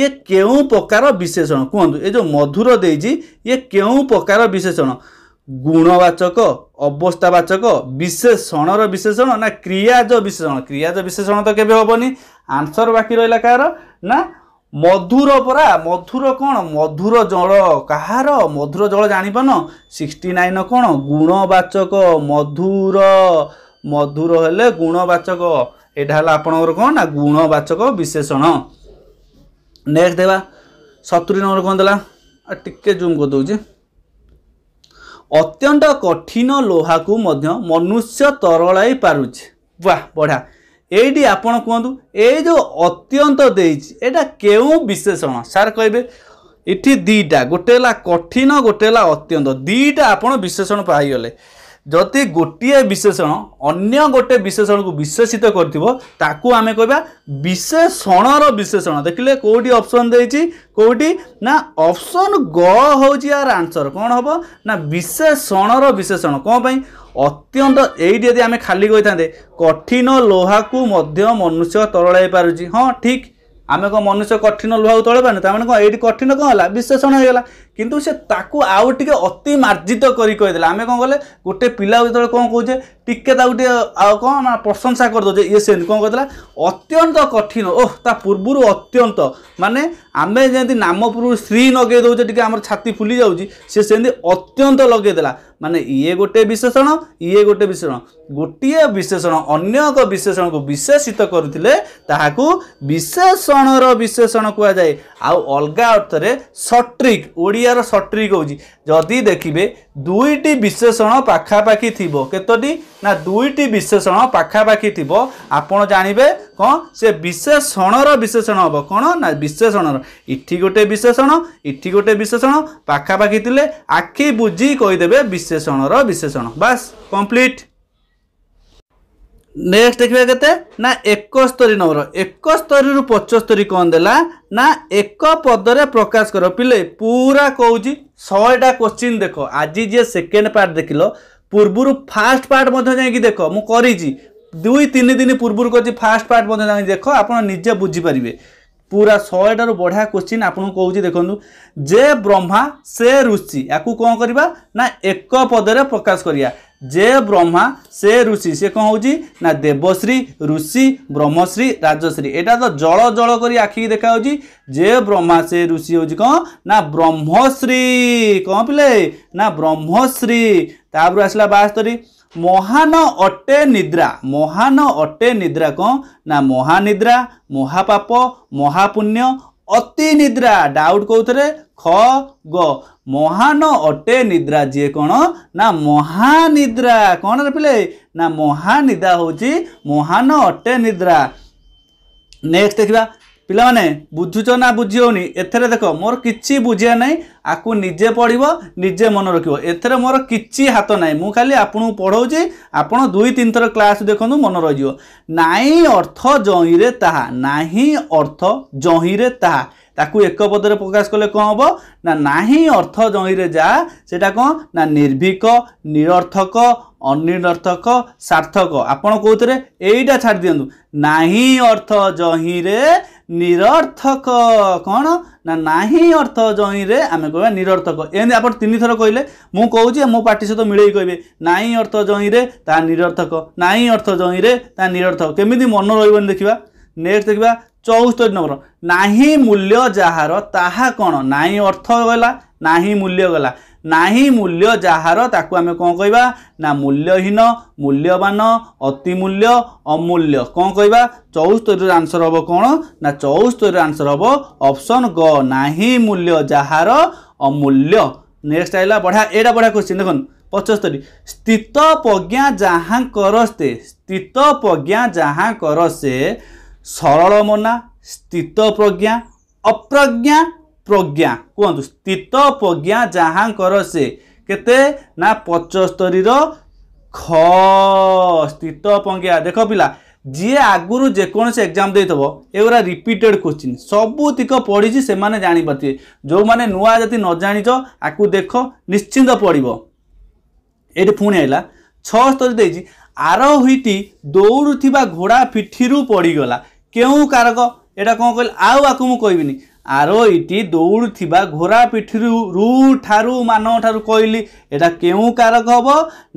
ये के प्रकार विशेषण जो मधुर दिन्छ ये के प्रकार विशेषण ଗୁଣବାଚକ ଅବସ୍ଥାବାଚକ ବିଶେଷଣର ବିଶେଷଣ ନା କ୍ରିୟାଜ ବିଶେଷଣ କ୍ରିୟାଜ ବିଶେଷଣ ତ କେବେ ହେବନି ଆନ୍ସର ବାକି ରହିଲା କାହାର ନା ମଧୁର ପରା ମଧୁର କ'ଣ ମଧୁର ଜଳ କାହାର ମଧୁର ଜଳ ଜାଣିପାରୁନ ସିକ୍ସଟି ନାଇନ୍ କ'ଣ ଗୁଣବାଚକ ମଧୁର ମଧୁର ହେଲେ ଗୁଣବାଚକ ଏଇଟା ହେଲା ଆପଣଙ୍କର କ'ଣ ନା ଗୁଣବାଚକ ବିଶେଷଣ ନେକ୍ସଟ ଦେବା ସତୁରି ନମ୍ବର କ'ଣ ଦେଲା ଟିକେ ଜୁମ୍ କରିଦେଉଛି ଅତ୍ୟନ୍ତ କଠିନ ଲୁହାକୁ ମଧ୍ୟ ମନୁଷ୍ୟ ତରଳାଇ ପାରୁଛି ବାହ ବଢ଼ିଆ ଏଇଠି ଆପଣ କୁହନ୍ତୁ ଏଇ ଯେଉଁ ଅତ୍ୟନ୍ତ ଦେଇଛି ଏଇଟା କେଉଁ ବିଶେଷଣ ସାର୍ କହିବେ ଏଠି ଦୁଇଟା ଗୋଟେ ହେଲା କଠିନ ଗୋଟେ ହେଲା ଅତ୍ୟନ୍ତ ଦୁଇଟା ଆପଣ ବିଶେଷଣ ପାଇଗଲେ ଯଦି ଗୋଟିଏ ବିଶେଷଣ ଅନ୍ୟ ଗୋଟିଏ ବିଶେଷଣକୁ ବିଶେଷିତ କରିଥିବ ତାକୁ ଆମେ କହିବା ବିଶେଷଣର ବିଶେଷଣ ଦେଖିଲେ କେଉଁଠି ଅପସନ୍ ଦେଇଛି କେଉଁଠି ନା ଅପସନ୍ ଗ ହେଉଛି ଆର ଆନ୍ସର କ'ଣ ହେବ ନା ବିଶେଷଣର ବିଶେଷଣ କ'ଣ ପାଇଁ ଅତ୍ୟନ୍ତ ଏଇଠି ଯଦି ଆମେ ଖାଲି କହିଥାନ୍ତେ କଠିନ ଲୁହାକୁ ମଧ୍ୟ ମନୁଷ୍ୟ ତରଳାଇ ପାରୁଛି ହଁ ଠିକ୍ ଆମେ କ'ଣ ମନୁଷ୍ୟ କଠିନ ଲୁହାକୁ ତଳେଇ ପାରୁନି ତା'ମାନେ କ'ଣ ଏଇଠି କଠିନ କ'ଣ ହେଲା ବିଶେଷଣ ହେଇଗଲା କିନ୍ତୁ ସେ ତାକୁ ଆଉ ଟିକେ ଅତି ମାର୍ଜିତ କରି କହିଦେଲେ ଆମେ କ'ଣ କଲେ ଗୋଟେ ପିଲା ଯେତେବେଳେ କ'ଣ କହୁଛେ ଟିକେ ତାକୁ ଟିକେ ଆଉ କ'ଣ ପ୍ରଶଂସା କରିଦେଉଛେ ଇଏ ସେମିତି କ'ଣ କହିଥିଲା ଅତ୍ୟନ୍ତ କଠିନ ଓହ ତା ପୂର୍ବରୁ ଅତ୍ୟନ୍ତ ମାନେ ଆମେ ଯେମିତି ନାମ ପୂର୍ବରୁ ସ୍ତ୍ରୀ ଲଗେଇ ଦେଉଛେ ଟିକେ ଆମର ଛାତି ଫୁଲି ଯାଉଛି ସେ ସେମିତି ଅତ୍ୟନ୍ତ ଲଗେଇଦେଲା ମାନେ ଇଏ ଗୋଟେ ବିଶେଷଣ ଇଏ ଗୋଟେ ବିଶେଷଣ ଗୋଟିଏ ବିଶେଷଣ ଅନ୍ୟ ଏକ ବିଶେଷଣକୁ ବିଶେଷିତ କରୁଥିଲେ ତାହାକୁ ବିଶେଷଣର ବିଶେଷଣ କୁହାଯାଏ ଆଉ ଅଲଗା ଅର୍ଥରେ ସଟ୍ରିକ୍ ଓଡ଼ିଆ ଓଡ଼ିଆର ସଟ୍ରିକ୍ କହୁଛି ଯଦି ଦେଖିବେ ଦୁଇଟି ବିଶେଷଣ ପାଖାପାଖି ଥିବ କେତୋଟି ନା ଦୁଇଟି ବିଶେଷଣ ପାଖାପାଖି ଥିବ ଆପଣ ଜାଣିବେ କ'ଣ ସେ ବିଶେଷଣର ବିଶେଷଣ ହେବ କ'ଣ ନା ବିଶେଷଣର ଇଠି ଗୋଟେ ବିଶେଷଣ ଇଠି ଗୋଟେ ବିଶେଷଣ ପାଖାପାଖି ଥିଲେ ଆଖି ବୁଝି କହିଦେବେ ବିଶେଷଣର ବିଶେଷଣ ବାସ୍ କମ୍ପ୍ଲିଟ୍ ନେକ୍ସଟ ଦେଖିବା କେତେ ନା ଏକସ୍ତରୀ ନମ୍ବର ଏକସ୍ତରୀରୁ ପଞ୍ଚସ୍ତରୀ କ'ଣ ଦେଲା ନା ଏକ ପଦରେ ପ୍ରକାଶ କର ପିଲେ ପୁରା କହୁଛି ଶହେଟା କୋଶ୍ଚିନ୍ ଦେଖ ଆଜି ଯିଏ ସେକେଣ୍ଡ ପାର୍ଟ ଦେଖିଲ ପୂର୍ବରୁ ଫାଷ୍ଟ ପାର୍ଟ ମଧ୍ୟ ଯାଇକି ଦେଖ ମୁଁ କରିଛି ଦୁଇ ତିନି ଦିନ ପୂର୍ବରୁ କରିଛି ଫାଷ୍ଟ ପାର୍ଟ ମଧ୍ୟ ଯାଇକି ଦେଖ ଆପଣ ନିଜେ ବୁଝିପାରିବେ ପୁରା ଶହେଟାରୁ ବଢ଼ିଆ କୋଶ୍ଚିନ୍ ଆପଣଙ୍କୁ କହୁଛି ଦେଖନ୍ତୁ ଯେ ବ୍ରହ୍ମା ସେ ଋଷି ୟାକୁ କ'ଣ କରିବା ନା ଏକ ପଦରେ ପ୍ରକାଶ କରିବା ଯେ ବ୍ରହ୍ମା ସେ ଋଷି ସେ କ'ଣ ହେଉଛି ନା ଦେବଶ୍ରୀ ଋଷି ବ୍ରହ୍ମଶ୍ରୀ ରାଜଶ୍ରୀ ଏଇଟା ତ ଜଳ ଜଳ କରି ଆଖିକି ଦେଖାଯାଉଛି ଯେ ବ୍ରହ୍ମା ସେ ଋଷି ହେଉଛି କ'ଣ ନା ବ୍ରହ୍ମଶ୍ରୀ କ'ଣ ପିଲେ ନା ବ୍ରହ୍ମଶ୍ରୀ ତାପରେ ଆସିଲା ବାସ୍ତରୀ ମହାନ ଅଟେ ନିଦ୍ରା ମହାନ ଅଟେ ନିଦ୍ରା କ'ଣ ନା ମହାନିଦ୍ରା ମହାପାପ ମହାପୁଣ୍ୟ ଅତି ନିଦ୍ରା ଡାଉଟ୍ କହୁଥିଲେ ଖ ଗ ମହାନ ଅଟେ ନିଦ୍ରା ଯିଏ କ'ଣ ନା ମହାନିଦ୍ରା କ'ଣ ରଖିଲେ ନା ମହାନିଦ୍ରା ହେଉଛି ମହାନ ଅଟେ ନିଦ୍ରା ନେକ୍ସଟ ଦେଖିବା ପିଲାମାନେ ବୁଝୁଛ ନା ବୁଝି ହେଉନି ଏଥିରେ ଦେଖ ମୋର କିଛି ବୁଝିବା ନାହିଁ ଆକୁ ନିଜେ ପଢ଼ିବ ନିଜେ ମନେ ରଖିବ ଏଥିରେ ମୋର କିଛି ହାତ ନାହିଁ ମୁଁ ଖାଲି ଆପଣଙ୍କୁ ପଢ଼ାଉଛି ଆପଣ ଦୁଇ ତିନି ଥର କ୍ଲାସ୍ ଦେଖନ୍ତୁ ମନେ ରହିଯିବ ନାଇଁ ଅର୍ଥ ଜହିଁରେ ତାହା ନାହିଁ ଅର୍ଥ ଜହିଁରେ ତାହା ତାକୁ ଏକ ପଦରେ ପ୍ରକାଶ କଲେ କ'ଣ ହେବ ନା ନାହିଁ ଅର୍ଥ ଜହିଁରେ ଯାହା ସେଇଟା କ'ଣ ନା ନିର୍ଭୀକ ନିରର୍ଥକ ଅନିରର୍ଥକ ସାର୍ଥକ ଆପଣ କେଉଁଥିରେ ଏଇଟା ଛାଡ଼ି ଦିଅନ୍ତୁ ନାହିଁ ଅର୍ଥ ଜହିଁରେ ନିରର୍ଥକ କ'ଣ ନା ନାହିଁ ଅର୍ଥ ଜଇଁରେ ଆମେ କହିବା ନିରର୍ଥକ ଏମିତି ଆପଣ ତିନିଥର କହିଲେ ମୁଁ କହୁଛି ମୋ ପାଟି ସହିତ ମିଳେଇ କହିବେ ନାହିଁ ଅର୍ଥ ଜଇଁରେ ତାହା ନିରର୍ଥକ ନାହିଁ ଅର୍ଥ ଜଇଁରେ ତାହା ନିରର୍ଥକ କେମିତି ମନ ରହିବନି ଦେଖିବା ନେକ୍ସଟ ଦେଖିବା ଚଉସ୍ତରୀ ନମ୍ବର ନାହିଁ ମୂଲ୍ୟ ଯାହାର ତାହା କ'ଣ ନାହିଁ ଅର୍ଥ ଗଲା ନାହିଁ ମୂଲ୍ୟ ଗଲା ନାହିଁ ମୂଲ୍ୟ ଯାହାର ତାକୁ ଆମେ କ'ଣ କହିବା ନା ମୂଲ୍ୟହୀନ ମୂଲ୍ୟବାନ ଅତିମୂଲ୍ୟ ଅମୂଲ୍ୟ କ'ଣ କହିବା ଚଉସ୍ତରୀର ଆନ୍ସର୍ ହେବ କ'ଣ ନା ଚଉସ୍ତରୀର ଆନ୍ସର୍ ହେବ ଅପସନ୍ ଗ ନାହିଁ ମୂଲ୍ୟ ଯାହାର ଅମୂଲ୍ୟ ନେକ୍ସଟ ଆସିଲା ବଢ଼ିଆ ଏଇଟା ବଢ଼ିଆ କୋଶ୍ଚିନ୍ ଦେଖନ୍ତୁ ପଞ୍ଚସ୍ତରୀ ସ୍ଥିତ ପ୍ରଜ୍ଞା ଯାହାଙ୍କର ସେ ସ୍ଥିତ ପ୍ରଜ୍ଞା ଯାହାଙ୍କର ସେ ସରଳ ମନା ସ୍ଥିତ ପ୍ରଜ୍ଞା ଅପ୍ରଜ୍ଞା ପ୍ରଜ୍ଞା କୁହନ୍ତୁ ସ୍ଥିତ ପ୍ରଜ୍ଞା ଯାହାଙ୍କର ସେ କେତେ ନା ପଚସ୍ତରୀର ଖ ସ୍ଥିତ ପଜ୍ଞା ଦେଖ ପିଲା ଯିଏ ଆଗରୁ ଯେକୌଣସି ଏକ୍ଜାମ୍ ଦେଇଥିବ ଏଗୁଡ଼ା ରିପିଟେଡ୍ କ୍ୱେଶ୍ଚିନ୍ ସବୁତିକ ପଢ଼ିଛି ସେମାନେ ଜାଣିପାରିଥିବେ ଯେଉଁମାନେ ନୂଆ ଜାତି ନ ଜାଣିଛ ଆକୁ ଦେଖ ନିଶ୍ଚିନ୍ତ ପଡ଼ିବ ଏଇଠି ପୁଣି ଆସିଲା ଛଅ ସ୍ତରୀ ଦେଇଛି ଆରୋହୀଟି ଦୌଡ଼ୁଥିବା ଘୋଡ଼ା ପିଠିରୁ ପଡ଼ିଗଲା କେଉଁ କାରକ ଏଇଟା କ'ଣ କହିଲେ ଆଉ ଆକୁ ମୁଁ କହିବିନି আৰইটি দৌৰিবা ঘোঁৰা পিঠি ৰু ঠাৰু মানুহ ঠাৰু কয়লি এটা কেওঁ কাৰক হ'ব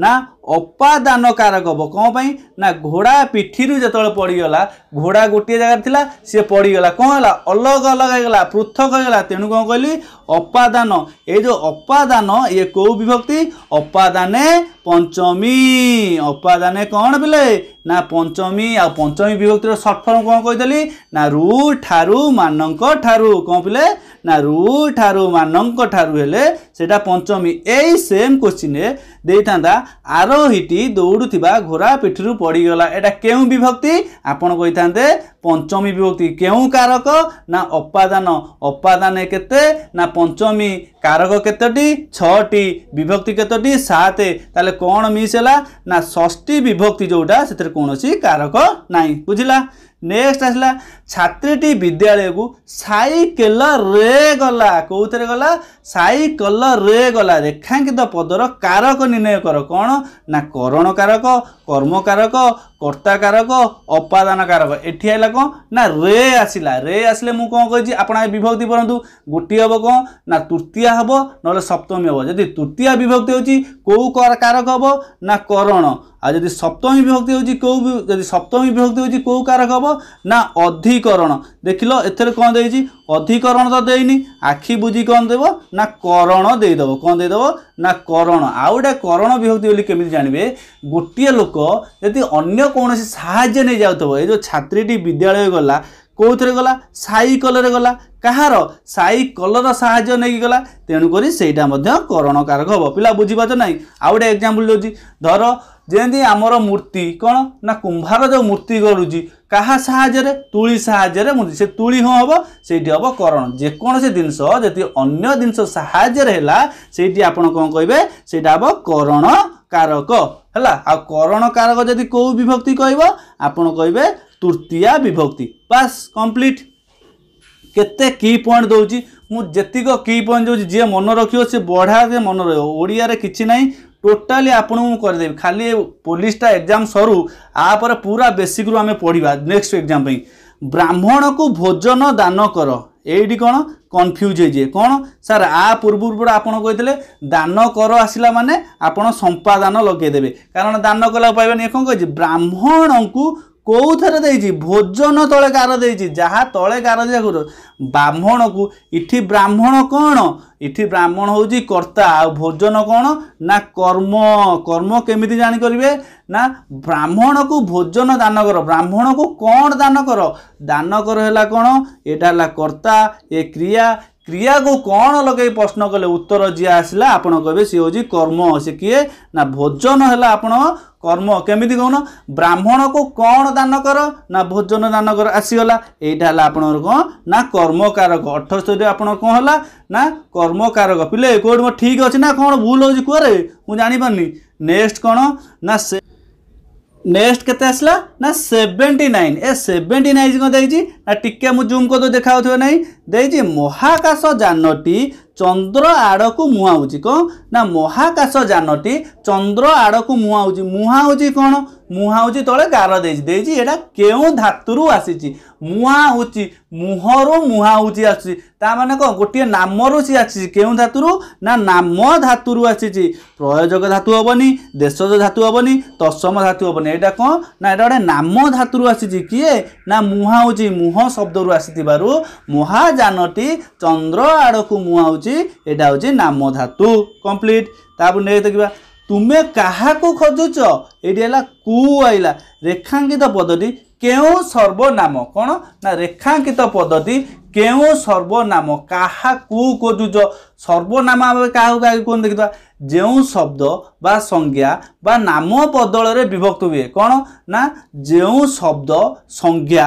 না ଅପାଦାନ କାରକ ହେବ କ'ଣ ପାଇଁ ନା ଘୋଡ଼ା ପିଠିରୁ ଯେତେବେଳେ ପଡ଼ିଗଲା ଘୋଡ଼ା ଗୋଟିଏ ଜାଗାରେ ଥିଲା ସିଏ ପଡ଼ିଗଲା କ'ଣ ହେଲା ଅଲଗା ଅଲଗା ହେଇଗଲା ପୃଥକ ହେଇଗଲା ତେଣୁ କ'ଣ କହିଲି ଅପାଦାନ ଏଇ ଯେଉଁ ଅପାଦାନ ଇଏ କେଉଁ ବିଭକ୍ତି ଅପାଦାନେ ପଞ୍ଚମୀ ଅପାଦାନେ କ'ଣ ବୋଲେ ନା ପଞ୍ଚମୀ ଆଉ ପଞ୍ଚମୀ ବିଭକ୍ତିର ସଟ୍ଫର୍ମ କ'ଣ କହିଦେଲି ନା ରୁ ଠାରୁ ମାନଙ୍କ ଠାରୁ କ'ଣ ପିଲେ ना रुठारु मानक सेटा पंचमी यही सेम क्वेश्चन दे था आरोहीटी दौड़ा घोड़ा पीठी पड़गला यहाँ केभक्ति आपण कही था पंचमी विभक्ति केक ना अपादान अपादान के पंचमी कारक केतोटी छटी विभक्ति केतोटी सात तेल कौन मिसला ना षी विभक्ति जोटा से कौन कारक ना बुझला नेक्स्ट आसला ଛାତ୍ରୀଟି ବିଦ୍ୟାଳୟକୁ ସାଇକେଲରେ ଗଲା କେଉଁଥିରେ ଗଲା ସାଇକେଲରେ ଗଲା ରେଖାଙ୍କିତ ପଦର କାରକ ନିର୍ଣ୍ଣୟ କର କ'ଣ ନା କରଣ କାରକ କର୍ମକାରକ କର୍ତ୍ତାକାରକ ଅପାଦାନ କାରକ ଏଠି ଆସିଲା କ'ଣ ନା ରେ ଆସିଲା ରେ ଆସିଲେ ମୁଁ କ'ଣ କହିଛି ଆପଣ ବିଭକ୍ତି ପଢ଼ନ୍ତୁ ଗୋଟିଏ ହେବ କ'ଣ ନା ତୃତୀୟା ହେବ ନହେଲେ ସପ୍ତମୀ ହେବ ଯଦି ତୃତୀୟା ବିଭକ୍ତି ହେଉଛି କେଉଁ କାରକ ହେବ ନା କରଣ ଆଉ ଯଦି ସପ୍ତମୀ ବିଭକ୍ତି ହେଉଛି କେଉଁ ଯଦି ସପ୍ତମୀ ବିଭକ୍ତି ହେଉଛି କେଉଁ କାରକ ହେବ ନା ଅଧି अधिकरण देख ल कौन दे अधिकरण तो देनी आखि बुझी कौन देव ना करण देदेव कौन देदेव ना करण आउट करण विभक्ति केमी जानवे गोटे लोक यदि अगर कौन सा नहीं जाऊ छात्री विद्यालय गला କେଉଁଥିରେ ଗଲା ସାଇ କଲର୍ରେ ଗଲା କାହାର ସାଇ କଲର୍ ସାହାଯ୍ୟ ନେଇକି ଗଲା ତେଣୁକରି ସେଇଟା ମଧ୍ୟ କରଣକାରକ ହେବ ପିଲା ବୁଝିବା ତ ନାହିଁ ଆଉ ଗୋଟେ ଏକ୍ଜାମ୍ପଲ୍ ଦେଉଛି ଧର ଯେମିତି ଆମର ମୂର୍ତ୍ତି କ'ଣ ନା କୁମ୍ଭାର ଯେଉଁ ମୂର୍ତ୍ତି କରୁଛି କାହା ସାହାଯ୍ୟରେ ତୁଳି ସାହାଯ୍ୟରେ ମୁଁ ସେ ତୁଳି ହଁ ହେବ ସେଇଠି ହେବ କରଣ ଯେକୌଣସି ଜିନିଷ ଯଦି ଅନ୍ୟ ଜିନିଷ ସାହାଯ୍ୟରେ ହେଲା ସେଇଠି ଆପଣ କ'ଣ କହିବେ ସେଇଟା ହେବ କରଣ ହେଲା ଆଉ କରଣ କାରକ ଯଦି କେଉଁ ବିଭକ୍ତି କହିବ ଆପଣ କହିବେ ତୃତୀୟା ବିଭକ୍ତି ବାସ୍ କମ୍ପ୍ଲିଟ୍ କେତେ କି ପଏଣ୍ଟ ଦେଉଛି ମୁଁ ଯେତିକ କି ପଏଣ୍ଟ ଦେଉଛି ଯିଏ ମନେ ରଖିବ ସେ ବଢ଼ିଆ ମନେ ରହିବ ଓଡ଼ିଆରେ କିଛି ନାହିଁ ଟୋଟାଲି ଆପଣଙ୍କୁ ମୁଁ କରିଦେବି ଖାଲି ପୋଲିସଟା ଏକ୍ଜାମ୍ ସରୁ ଆପରେ ପୁରା ବେସିକ୍ରୁ ଆମେ ପଢ଼ିବା ନେକ୍ସଟ ଏକ୍ଜାମ୍ ପାଇଁ ବ୍ରାହ୍ମଣକୁ ଭୋଜନ ଦାନ କର ଏଇଠି କ'ଣ କନଫ୍ୟୁଜ୍ ହେଇଯିବେ କ'ଣ ସାର୍ ଆ ପୂର୍ବରୁ ଆପଣ କହିଥିଲେ ଦାନ କର ଆସିଲା ମାନେ ଆପଣ ସମ୍ପାଦାନ ଲଗାଇଦେବେ କାରଣ ଦାନ କଲାକୁ ପାଇବାନି କ'ଣ କହିଛି ବ୍ରାହ୍ମଣଙ୍କୁ କେଉଁଥିରେ ଦେଇଛି ଭୋଜନ ତଳେ କାର ଦେଇଛି ଯାହା ତଳେ କାର ଯାକୁ ବ୍ରାହ୍ମଣକୁ ଏଠି ବ୍ରାହ୍ମଣ କ'ଣ ଏଠି ବ୍ରାହ୍ମଣ ହେଉଛି କର୍ତ୍ତା ଆଉ ଭୋଜନ କ'ଣ ନା କର୍ମ କର୍ମ କେମିତି ଜାଣିପାରିବେ ନା ବ୍ରାହ୍ମଣକୁ ଭୋଜନ ଦାନ କର ବ୍ରାହ୍ମଣକୁ କ'ଣ ଦାନ କର ଦାନ କର ହେଲା କ'ଣ ଏଇଟା ହେଲା କର୍ତ୍ତା ଏ କ୍ରିୟା କ୍ରିୟାକୁ କ'ଣ ଲଗେଇ ପ୍ରଶ୍ନ କଲେ ଉତ୍ତର ଯିଏ ଆସିଲା ଆପଣ କହିବେ ସିଏ ହେଉଛି କର୍ମ ସେ କିଏ ନା ଭୋଜନ ହେଲା ଆପଣ কর্ম কেমিতি কৌন ব্রাহ্মণକୁ କ'ଣ ଦାନ କର ନା ଭୋଜନ ଦାନ କର ଆସିଗଲା ଏଇଟା ହେଲା ଆପଣଙ୍କର କ'ଣ ନା କର୍ମକାରକ ଅଠସ୍ତରୀ ଆପଣ କ'ଣ ହେଲା ନା କର୍ମକାରକ ପିଲେ କେଉଁଠି ମୋ ଠିକ୍ ଅଛି ନା କ'ଣ ଭୁଲ ହେଉଛି କୁଆରେ ମୁଁ ଜାଣିପାରୁନି ନେକ୍ସଟ କ'ଣ ନା ସେ ନେକ୍ସଟ କେତେ ଆସିଲା ନା ସେଭେଣ୍ଟି ନାଇନ୍ ଏ ସେଭେଣ୍ଟି ନାଇନ୍ କ'ଣ ଦେଇଛି ନା ଟିକେ ମୁଁ ଜୁମ୍ କରିଦେଉ ଦେଖାଯାଉଥିବ ନାହିଁ ଦେଇଛି ମହାକାଶ ଯାନଟି ଚନ୍ଦ୍ର ଆଡ଼କୁ ମୁହାଁଉଛି କ'ଣ ନା ମହାକାଶ ଯାନଟି ଚନ୍ଦ୍ର ଆଡ଼କୁ ମୁହାଁଉଛି ମୁହାଁଉଛି କ'ଣ ମୁହାଁଉଛି ତଳେ ଗାର ଦେଇଛି ଦେଇଛି ଏଇଟା କେଉଁ ଧାତୁରୁ ଆସିଛି ମୁହାଁଉଛି ମୁହଁରୁ ମୁହାଁଉଛି ଆସୁଛି ତା'ମାନେ କ'ଣ ଗୋଟିଏ ନାମରୁ ସିଏ ଆସିଛି କେଉଁ ଧାତୁରୁ ନା ନାମ ଧାତୁରୁ ଆସିଛି ପ୍ରୟୋଜକ ଧାତୁ ହେବନି ଦେଶଜ ଧାତୁ ହେବନି ତସମ ଧାତୁ ହେବନି ଏଇଟା କ'ଣ ନା ଏଇଟା ଗୋଟେ ନାମ ଧାତୁରୁ ଆସିଛି କିଏ ନା ମୁହାଁଉଛି ମୁହଁ ଶବ୍ଦରୁ ଆସିଥିବାରୁ ମହାଯାନଟି ଚନ୍ଦ୍ର ଆଡ଼କୁ ମୁହାଁଉଛି ହେଉଛି ଏଇଟା ହେଉଛି ନାମ ଧାତୁ କମ୍ପ୍ଲିଟ୍ ତାପରେ ନେଇ ଦେଖିବା ତୁମେ କାହାକୁ ଖୋଜୁଛ ଏଇଠି ହେଲା କୁ ଆଇଲା ରେଖାଙ୍କିତ ପଦଟି କେଉଁ ସର୍ବନାମ କ'ଣ ନା ରେଖାଙ୍କିତ ପଦଟି କେଉଁ ସର୍ବନାମ କାହାକୁ କୋଜୁଛ ସର୍ବନାମ ଆମେ କାହାକୁ କାହାକୁ କୁହନ୍ତୁ ଦେଖିଥିବା ଯେଉଁ ଶବ୍ଦ ବା ସଂଜ୍ଞା ବା ନାମ ବଦଳରେ ବିଭକ୍ତ ହୁଏ କ'ଣ ନା ଯେଉଁ ଶବ୍ଦ ସଂଜ୍ଞା